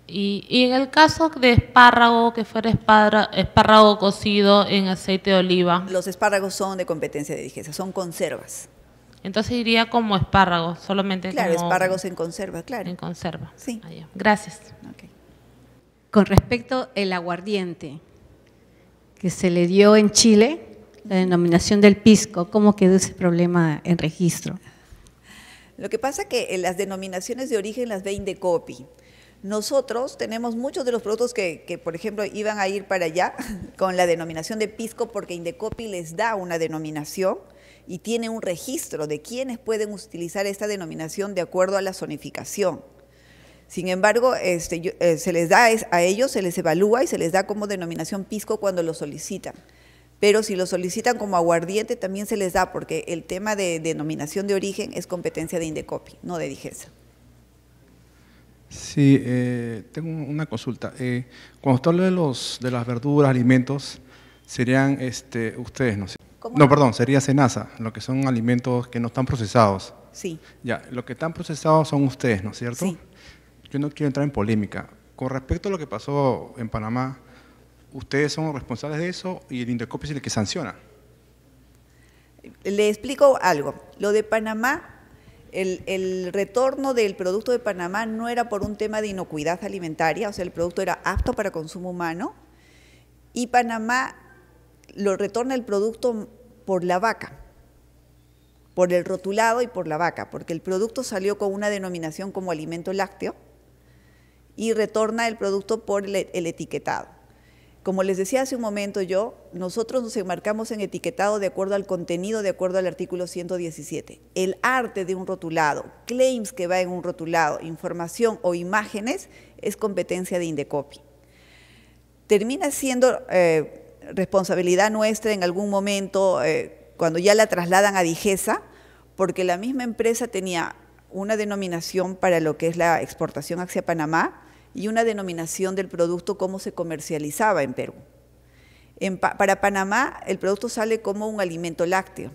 Y, en el caso de espárrago, que fuera espárrago, cocido en aceite de oliva. Los espárragos son de competencia de digesa, son conservas. Entonces iría como espárrago, solamente claro, espárragos en conserva, claro. En conserva. Sí. Gracias. Con respecto al aguardiente, que se le dio en Chile, la denominación del pisco, ¿cómo quedó ese problema en registro? Lo que pasa es que eh, las denominaciones de origen las ve Indecopi. Nosotros tenemos muchos de los productos que, por ejemplo, iban a ir para allá con la denominación de pisco porque Indecopi les da una denominación y tiene un registro de quienes pueden utilizar esta denominación de acuerdo a la zonificación. Sin embargo, este, eh, se les da a ellos, se les evalúa y se les da como denominación pisco cuando lo solicitan. Pero si lo solicitan como aguardiente también se les da, porque el tema de denominación de origen es competencia de Indecopi, no de Digesa. Sí, eh, tengo una consulta. Eh, cuando usted habla de, los, de las verduras, alimentos, serían este, ustedes, ¿no? No, perdón, sería cenaza, lo que son alimentos que no están procesados. Sí. Ya, lo que están procesados son ustedes, ¿no es cierto? Sí yo no quiero entrar en polémica. Con respecto a lo que pasó en Panamá, ¿ustedes son responsables de eso y el Intercopio es el que sanciona? Le explico algo. Lo de Panamá, el, retorno del producto de Panamá no era por un tema de inocuidad alimentaria, o sea, el producto era apto para consumo humano y Panamá lo retorna el producto por la vaca, por el rotulado y por la vaca, porque el producto salió con una denominación como alimento lácteo y retorna el producto por el, etiquetado. Como les decía hace un momento yo, nosotros nos enmarcamos en etiquetado de acuerdo al contenido, de acuerdo al artículo 117. El arte de un rotulado, claims que va en un rotulado, información o imágenes es competencia de Indecopi. Termina siendo eh, responsabilidad nuestra en algún momento, eh, cuando ya la trasladan a Digesa, porque la misma empresa tenía una denominación para lo que es la exportación hacia Panamá y una denominación del producto cómo se comercializaba en Perú. para Panamá el producto sale como un alimento lácteo,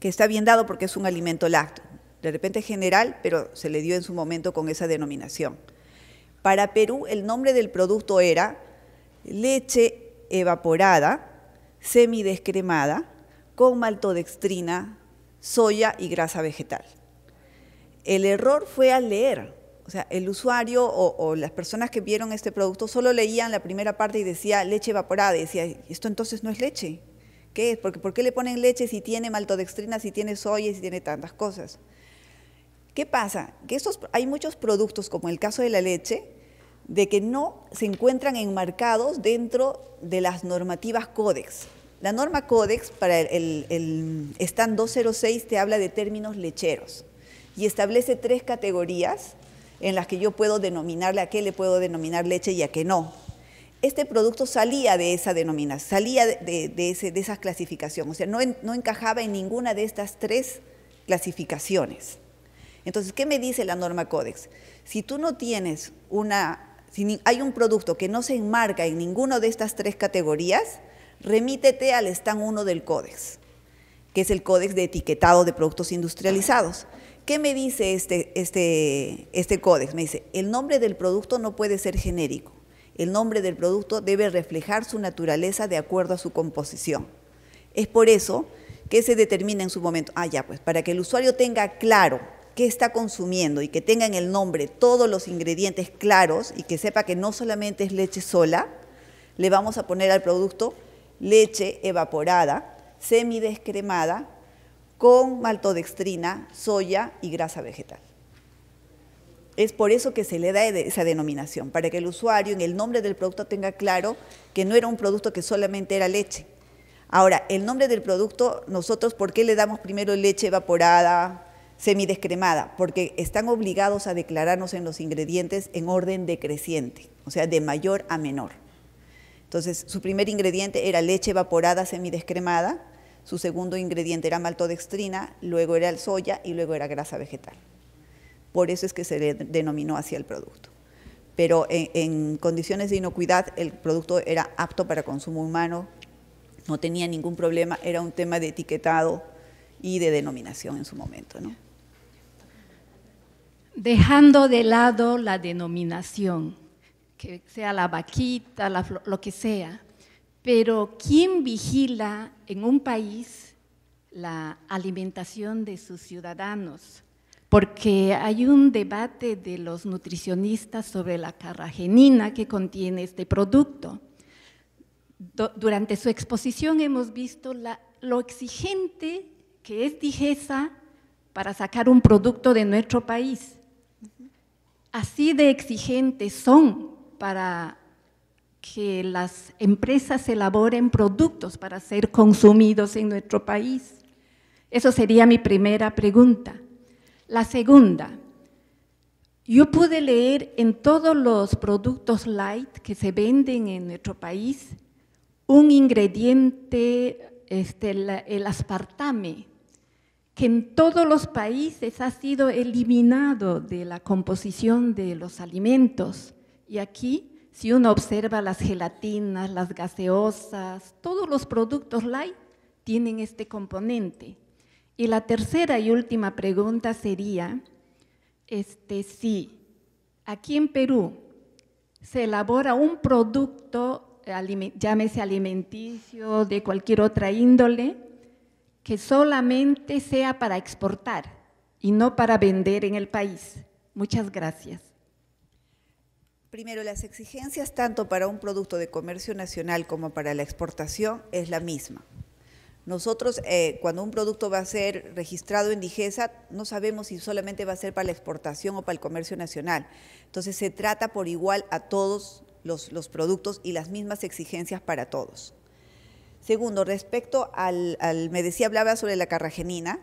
que está bien dado porque es un alimento lácteo. De repente es general, pero se le dio en su momento con esa denominación. Para Perú el nombre del producto era leche evaporada, semidescremada, con maltodextrina, soya y grasa vegetal. El error fue al leer. O sea, el usuario o, las personas que vieron este producto solo leían la primera parte y decía leche evaporada. Y decía, esto entonces no es leche. ¿Qué es? Porque, ¿Por qué le ponen leche si tiene maltodextrina, si tiene soya, si tiene tantas cosas? ¿Qué pasa? Que hay muchos productos, como el caso de la leche, de que no se encuentran enmarcados dentro de las normativas códex. La norma códex para el, el stand 206 te habla de términos lecheros y establece tres categorías en las que yo puedo denominarle a qué le puedo denominar leche y a qué no. Este producto salía de esa denominación, salía de, de, esa clasificación, o sea, no, encajaba en ninguna de estas tres clasificaciones. Entonces, ¿qué me dice la norma Codex? Si tú no tienes una, si hay un producto que no se enmarca en ninguna de estas tres categorías, remítete al stand 1 del Códex, que es el Códex de Etiquetado de Productos Industrializados. ¿Qué me dice este, este, este códex? Me dice, el nombre del producto no puede ser genérico. El nombre del producto debe reflejar su naturaleza de acuerdo a su composición. Es por eso que se determina en su momento, ah, ya, pues, para que el usuario tenga claro qué está consumiendo y que tenga en el nombre todos los ingredientes claros y que sepa que no solamente es leche sola, le vamos a poner al producto leche evaporada, semidescremada con maltodextrina, soya y grasa vegetal. Es por eso que se le da esa denominación, para que el usuario en el nombre del producto tenga claro que no era un producto que solamente era leche. Ahora, el nombre del producto, nosotros, ¿por qué le damos primero leche evaporada, semidescremada? Porque están obligados a declararnos en los ingredientes en orden decreciente, o sea, de mayor a menor. Entonces, su primer ingrediente era leche evaporada semidescremada, su segundo ingrediente era maltodextrina, luego era el soya y luego era grasa vegetal. Por eso es que se le denominó así el producto. Pero en, condiciones de inocuidad el producto era apto para consumo humano, no tenía ningún problema, era un tema de etiquetado y de denominación en su momento. Dejando de lado la denominación, que sea la vaquita, lo que sea, pero ¿quién vigila en un país la alimentación de sus ciudadanos? Porque hay un debate de los nutricionistas sobre la carragenina que contiene este producto. Durante su exposición hemos visto lo exigente que es Digesa para sacar un producto de nuestro país. Así de exigentes son para que las empresas elaboren productos para ser consumidos en nuestro país? Eso sería mi primera pregunta. La segunda, yo pude leer en todos los productos light que se venden en nuestro país un ingrediente, este, el, el aspartame, que en todos los países ha sido eliminado de la composición de los alimentos. Y aquí si uno observa las gelatinas, las gaseosas, todos los productos light tienen este componente. Y la tercera y última pregunta sería, este, si aquí en Perú se elabora un producto, llámese alimenticio, de cualquier otra índole, que solamente sea para exportar y no para vender en el país. Muchas gracias. Primero, las exigencias tanto para un producto de comercio nacional como para la exportación es la misma. Nosotros, eh, cuando un producto va a ser registrado en Digesa, no sabemos si solamente va a ser para la exportación o para el comercio nacional. Entonces, se trata por igual a todos los, productos y las mismas exigencias para todos. Segundo, respecto al, me decía, hablaba sobre la carragenina.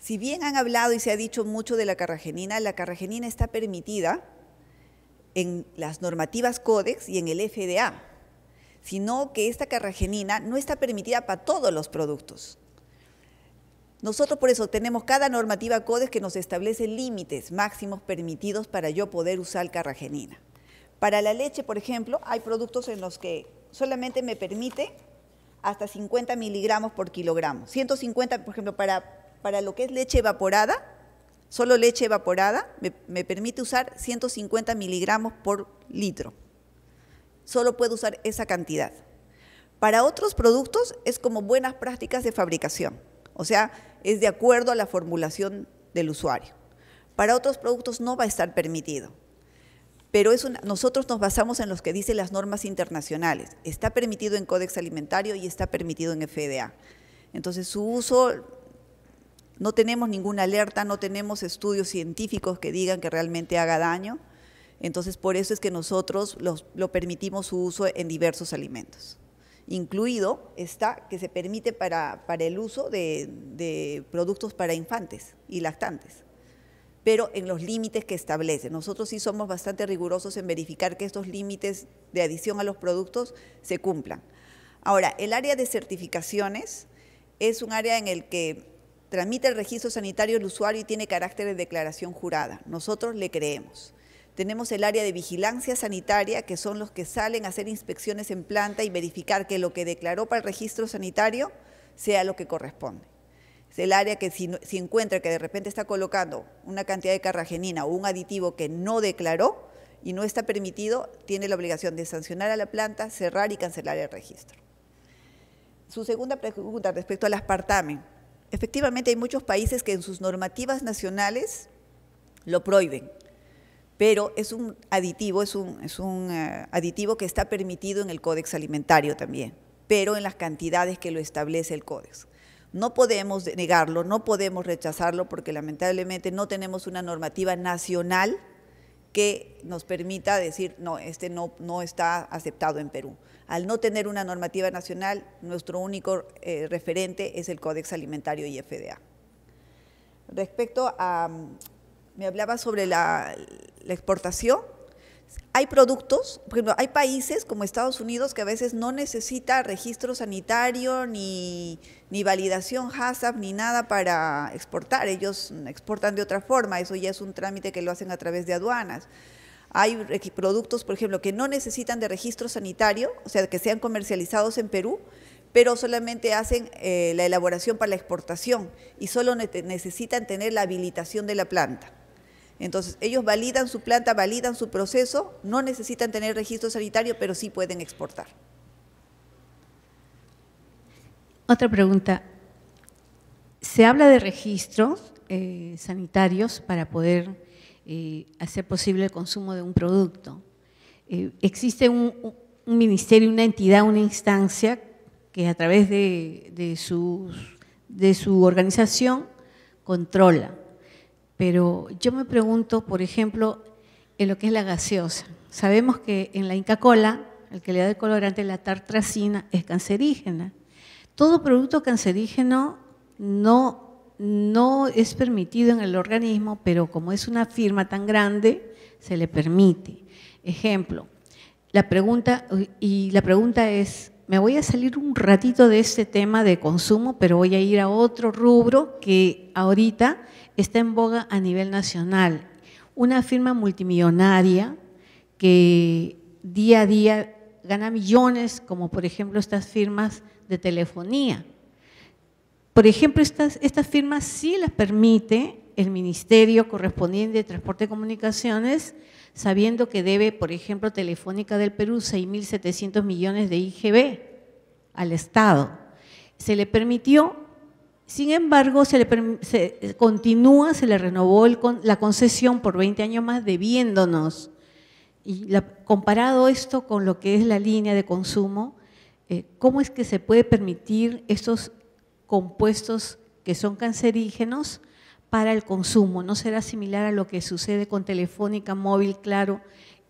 Si bien han hablado y se ha dicho mucho de la carragenina, la carragenina está permitida en las normativas CODEX y en el FDA, sino que esta carragenina no está permitida para todos los productos. Nosotros por eso tenemos cada normativa CODEX que nos establece límites máximos permitidos para yo poder usar carragenina. Para la leche, por ejemplo, hay productos en los que solamente me permite hasta 50 miligramos por kilogramo. 150, por ejemplo, para, para lo que es leche evaporada, Solo leche evaporada me, permite usar 150 miligramos por litro. Solo puedo usar esa cantidad. Para otros productos es como buenas prácticas de fabricación, o sea, es de acuerdo a la formulación del usuario. Para otros productos no va a estar permitido, pero nosotros nos basamos en los que dicen las normas internacionales. Está permitido en Códex Alimentario y está permitido en FDA. Entonces su uso no tenemos ninguna alerta, no tenemos estudios científicos que digan que realmente haga daño. Entonces, por eso es que nosotros lo permitimos su uso en diversos alimentos. Incluido está que se permite para, el uso de, de, productos para infantes y lactantes, pero en los límites que establece. Nosotros sí somos bastante rigurosos en verificar que estos límites de adición a los productos se cumplan. Ahora, el área de certificaciones es un área en el que Transmite el registro sanitario el usuario y tiene carácter de declaración jurada. Nosotros le creemos. Tenemos el área de vigilancia sanitaria, que son los que salen a hacer inspecciones en planta y verificar que lo que declaró para el registro sanitario sea lo que corresponde. Es el área que si, si encuentra que de repente está colocando una cantidad de carragenina o un aditivo que no declaró y no está permitido, tiene la obligación de sancionar a la planta, cerrar y cancelar el registro. Su segunda pregunta respecto al aspartame efectivamente hay muchos países que en sus normativas nacionales lo prohíben, pero es un aditivo, es un, eh, aditivo que está permitido en el Códex Alimentario también, pero en las cantidades que lo establece el Códex. No podemos negarlo, no podemos rechazarlo porque lamentablemente no tenemos una normativa nacional que nos permita decir, no, este no, no está aceptado en Perú. Al no tener una normativa nacional, nuestro único eh, referente es el Códex Alimentario y FDA. Respecto a, me hablaba sobre la, exportación, hay productos, hay países como Estados Unidos que a veces no necesita registro sanitario ni, ni, validación HACCP ni nada para exportar. Ellos exportan de otra forma, eso ya es un trámite que lo hacen a través de aduanas. Hay productos, por ejemplo, que no necesitan de registro sanitario, o sea, que sean comercializados en Perú, pero solamente hacen eh, la elaboración para la exportación y solo necesitan tener la habilitación de la planta. Entonces, ellos validan su planta, validan su proceso, no necesitan tener registro sanitario, pero sí pueden exportar. Otra pregunta. Se habla de registros eh, sanitarios para poder eh, hacer posible el consumo de un producto. Eh, existe un, ministerio, una entidad, una instancia que a través de, de su organización controla. Pero yo me pregunto, por ejemplo, en lo que es la gaseosa. Sabemos que en la Inca Cola, el que le da el colorante, la tartracina, es cancerígena. Todo producto cancerígeno no no es permitido en el organismo, pero como es una firma tan grande, se le permite. Ejemplo, la pregunta, y la pregunta es, me voy a salir un ratito de este tema de consumo, pero voy a ir a otro rubro que ahorita está en boga a nivel nacional. Una firma multimillonaria que día a día gana millones, como por ejemplo estas firmas de telefonía. Por ejemplo, estas, firmas sí las permite el Ministerio correspondiente de Transporte y Comunicaciones, sabiendo que debe, por ejemplo, Telefónica del Perú 6.700 millones de IGB al Estado. Se le permitió, sin embargo, se le eh, continúa, se le renovó la concesión por 20 años más debiéndonos. Y comparado esto con lo que es la línea de consumo, eh, ¿cómo es que se puede permitir estos compuestos que son cancerígenos para el consumo. No será similar a lo que sucede con Telefónica, Móvil, Claro,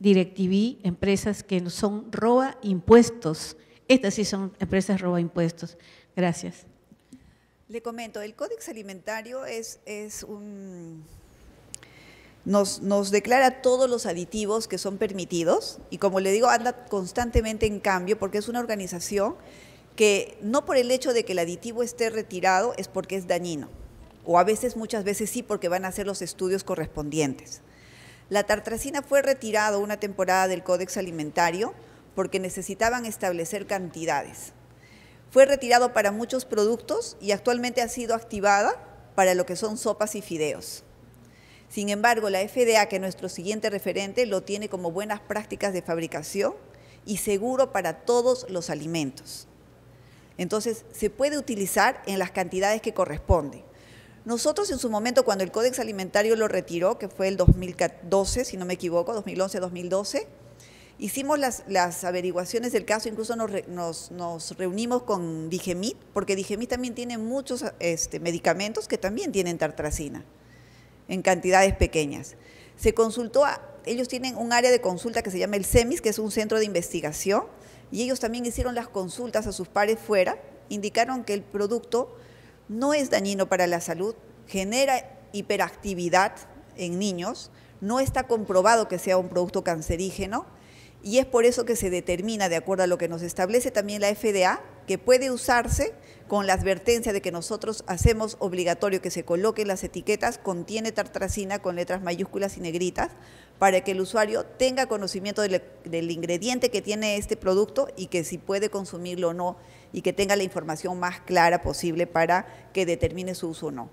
DirecTV, empresas que son roba impuestos. Estas sí son empresas roba impuestos. Gracias. Le comento, el Códex Alimentario es, es un... Nos, nos, declara todos los aditivos que son permitidos y como le digo, anda constantemente en cambio porque es una organización que no por el hecho de que el aditivo esté retirado es porque es dañino, o a veces, muchas veces sí, porque van a hacer los estudios correspondientes. La tartracina fue retirada una temporada del Códex Alimentario porque necesitaban establecer cantidades. Fue retirado para muchos productos y actualmente ha sido activada para lo que son sopas y fideos. Sin embargo, la FDA, que es nuestro siguiente referente, lo tiene como buenas prácticas de fabricación y seguro para todos los alimentos. Entonces, se puede utilizar en las cantidades que corresponde. Nosotros en su momento, cuando el Códex Alimentario lo retiró, que fue el 2012, si no me equivoco, 2011-2012, hicimos las, averiguaciones del caso, incluso nos, reunimos con Digemit, porque Digemit también tiene muchos este, medicamentos que también tienen tartracina, en cantidades pequeñas. Se consultó, a, ellos tienen un área de consulta que se llama el CEMIS, que es un centro de investigación, y ellos también hicieron las consultas a sus pares fuera, indicaron que el producto no es dañino para la salud, genera hiperactividad en niños, no está comprobado que sea un producto cancerígeno y es por eso que se determina, de acuerdo a lo que nos establece también la FDA, que puede usarse con la advertencia de que nosotros hacemos obligatorio que se coloquen las etiquetas, contiene tartracina con letras mayúsculas y negritas, para que el usuario tenga conocimiento del ingrediente que tiene este producto y que si puede consumirlo o no, y que tenga la información más clara posible para que determine su uso o no.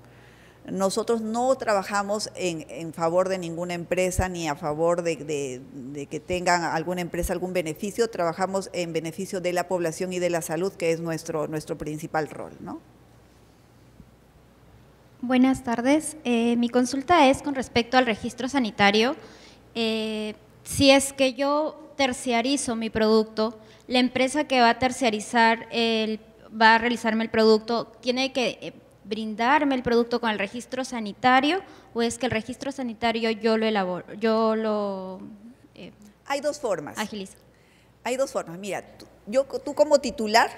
Nosotros no trabajamos en, favor de ninguna empresa ni a favor de, que tengan alguna empresa algún beneficio, trabajamos en beneficio de la población y de la salud, que es nuestro, nuestro principal rol. Buenas tardes. Eh, mi consulta es con respecto al registro sanitario. Eh, si es que yo terciarizo mi producto, la empresa que va a terciarizar, el, va a realizarme el producto, tiene que eh, brindarme el producto con el registro sanitario o es que el registro sanitario yo lo elaboro, yo lo... Eh, Hay dos formas. Agilizo. Hay dos formas. Mira, tú, yo, tú como titular,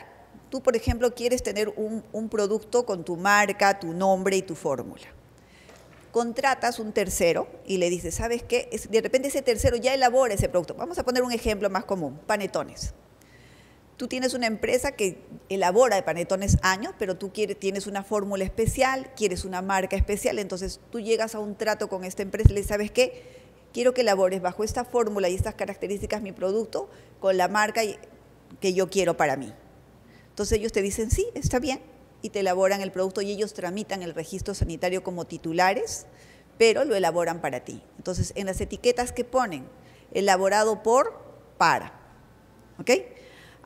tú por ejemplo quieres tener un, producto con tu marca, tu nombre y tu fórmula. Contratas un tercero y le dices, ¿sabes qué? de repente ese tercero ya elabora ese producto. Vamos a poner un ejemplo más común, panetones Tú tienes una empresa que elabora panetones años, pero tú quieres, tienes una fórmula especial, quieres una marca especial, entonces tú llegas a un trato con esta empresa y le sabes qué, quiero que elabores bajo esta fórmula y estas características mi producto con la marca que yo quiero para mí. Entonces ellos te dicen, sí, está bien, y te elaboran el producto y ellos tramitan el registro sanitario como titulares, pero lo elaboran para ti. Entonces en las etiquetas que ponen, elaborado por, para. ¿Ok?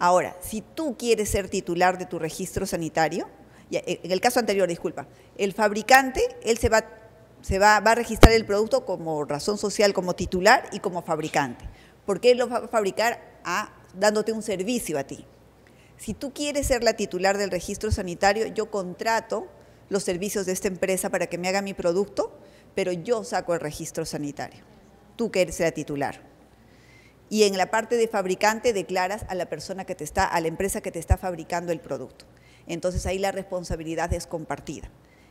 Ahora, si tú quieres ser titular de tu registro sanitario, eh, en el caso anterior, disculpa, el fabricante, él se va, a registrar el producto como razón social, como titular y como fabricante, porque él lo va a fabricar a, dándote un servicio a ti. Si tú quieres ser la titular del registro sanitario, yo contrato los servicios de esta empresa para que me haga mi producto, pero yo saco el registro sanitario. Tú que ser la titular y en la parte de fabricante declaras a la persona que te está, a la empresa que te está fabricando el producto. Entonces ahí la responsabilidad es compartida.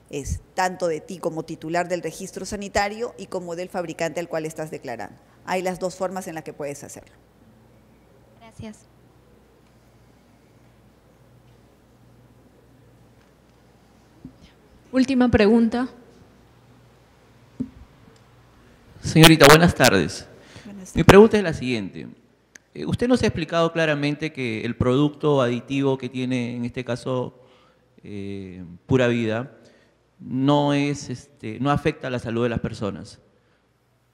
Es tanto de ti como titular del registro sanitario y como del fabricante al cual estás declarando. Hay las dos formas en las que puedes hacerlo. Gracias. Última pregunta. Señorita, buenas tardes. Este Mi pregunta es la siguiente. Eh, usted nos ha explicado claramente que el producto aditivo que tiene, en este caso, eh, pura vida, no, es, este, no afecta a la salud de las personas.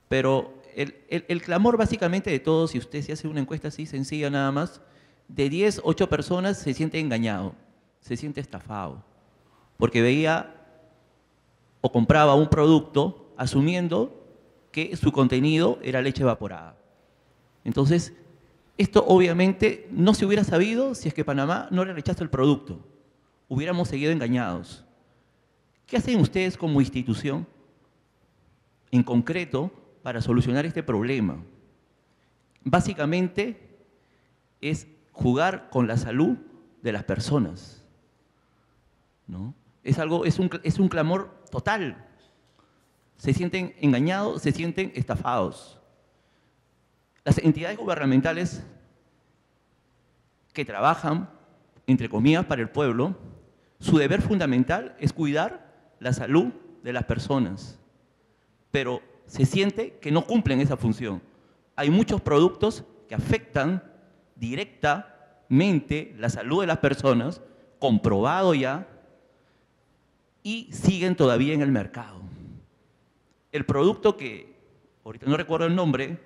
Pero el, el, clamor básicamente de todos, si usted se hace una encuesta así sencilla nada más, de 10, 8 personas se siente engañado, se siente estafado, porque veía o compraba un producto asumiendo que su contenido era leche evaporada. Entonces, esto obviamente no se hubiera sabido si es que Panamá no le rechazó el producto. Hubiéramos seguido engañados. ¿Qué hacen ustedes como institución en concreto para solucionar este problema? Básicamente es jugar con la salud de las personas. ¿no? Es, algo, un, es un clamor total se sienten engañados, se sienten estafados. Las entidades gubernamentales que trabajan, entre comillas, para el pueblo, su deber fundamental es cuidar la salud de las personas, pero se siente que no cumplen esa función. Hay muchos productos que afectan directamente la salud de las personas, comprobado ya, y siguen todavía en el mercado el producto que, ahorita no recuerdo el nombre,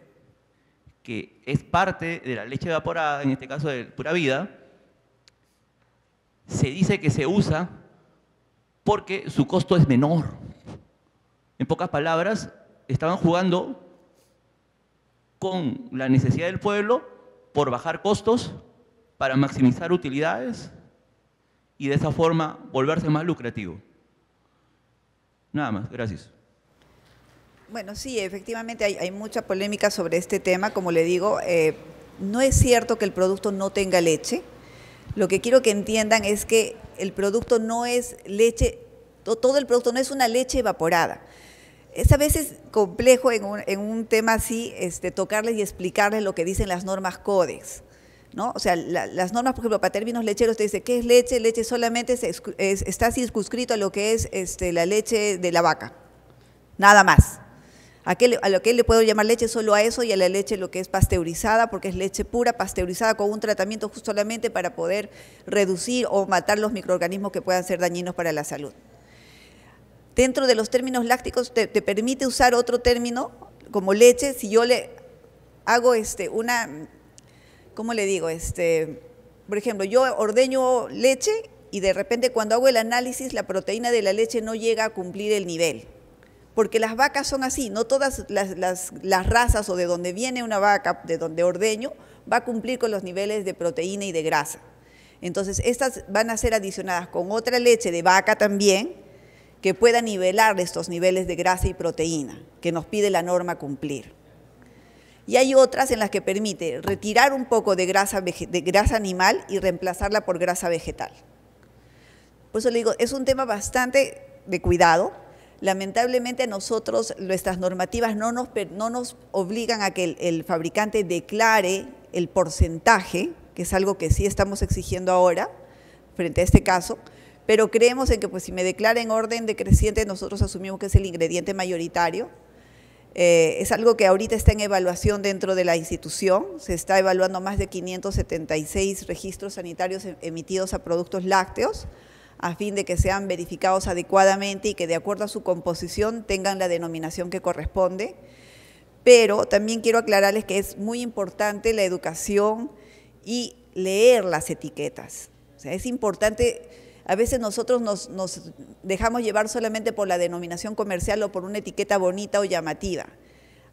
que es parte de la leche evaporada, en este caso de pura vida, se dice que se usa porque su costo es menor. En pocas palabras, estaban jugando con la necesidad del pueblo por bajar costos, para maximizar utilidades y de esa forma volverse más lucrativo. Nada más, gracias. Bueno, sí, efectivamente hay, mucha polémica sobre este tema. Como le digo, eh, no es cierto que el producto no tenga leche. Lo que quiero que entiendan es que el producto no es leche, todo el producto no es una leche evaporada. Es a veces complejo en un, tema así este, tocarles y explicarles lo que dicen las normas CODEX. ¿No? O sea, las normas, por ejemplo, para términos lecheros te dice, ¿qué es leche? Leche solamente está circunscrito a lo que es este, la leche de la vaca, nada más. A, lo que le puedo llamar leche solo a eso y a la leche lo que es pasteurizada, porque es leche pura, pasteurizada con un tratamiento justamente para poder reducir o matar los microorganismos que puedan ser dañinos para la salud. Dentro de los términos lácticos te, te permite usar otro término como leche si yo le hago este una, ¿cómo le digo? Este, por ejemplo, yo ordeño leche y de repente cuando hago el análisis la proteína de la leche no llega a cumplir el nivel porque las vacas son así, no todas las, razas o de donde viene una vaca, de donde ordeño, va a cumplir con los niveles de proteína y de grasa. Entonces, estas van a ser adicionadas con otra leche de vaca también, que pueda nivelar estos niveles de grasa y proteína que nos pide la norma cumplir. Y hay otras en las que permite retirar un poco de grasa, de grasa animal y reemplazarla por grasa vegetal. Por eso le digo, es un tema bastante de cuidado, Lamentablemente nosotros, nuestras normativas no nos, obligan a que el, fabricante declare el porcentaje, que es algo que sí estamos exigiendo ahora frente a este caso, pero creemos en que pues, si me declara en orden decreciente, nosotros asumimos que es el ingrediente mayoritario. Eh, es algo que ahorita está en evaluación dentro de la institución, se está evaluando más de 576 registros sanitarios em, emitidos a productos lácteos a fin de que sean verificados adecuadamente y que de acuerdo a su composición tengan la denominación que corresponde. Pero también quiero aclararles que es muy importante la educación y leer las etiquetas. O sea, es importante, a veces nosotros nos, dejamos llevar solamente por la denominación comercial o por una etiqueta bonita o llamativa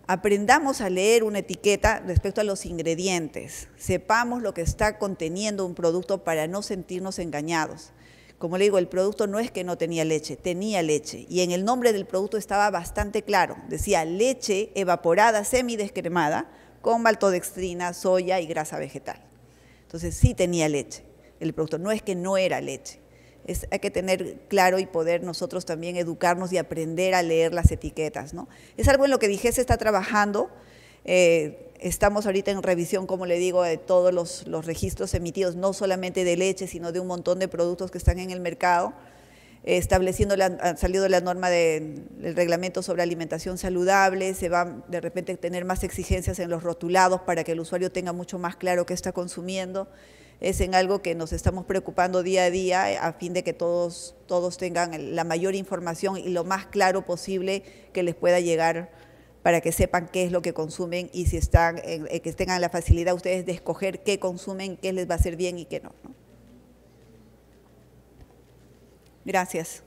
aprendamos a leer una etiqueta respecto a los ingredientes, sepamos lo que está conteniendo un producto para no sentirnos engañados. Como le digo, el producto no es que no tenía leche, tenía leche. Y en el nombre del producto estaba bastante claro. Decía leche evaporada semidescremada con maltodextrina, soya y grasa vegetal. Entonces sí tenía leche el producto. No es que no era leche. Es, hay que tener claro y poder nosotros también educarnos y aprender a leer las etiquetas. ¿no? Es algo en lo que dije, se está trabajando eh, estamos ahorita en revisión, como le digo, de todos los, registros emitidos, no solamente de leche, sino de un montón de productos que están en el mercado, eh, estableciendo, la, ha salido la norma del reglamento sobre alimentación saludable, se va de repente a tener más exigencias en los rotulados para que el usuario tenga mucho más claro qué está consumiendo. Es en algo que nos estamos preocupando día a día eh, a fin de que todos, todos tengan la mayor información y lo más claro posible que les pueda llegar para que sepan qué es lo que consumen y si están, eh, que tengan la facilidad ustedes de escoger qué consumen, qué les va a hacer bien y qué ¿no? Gracias.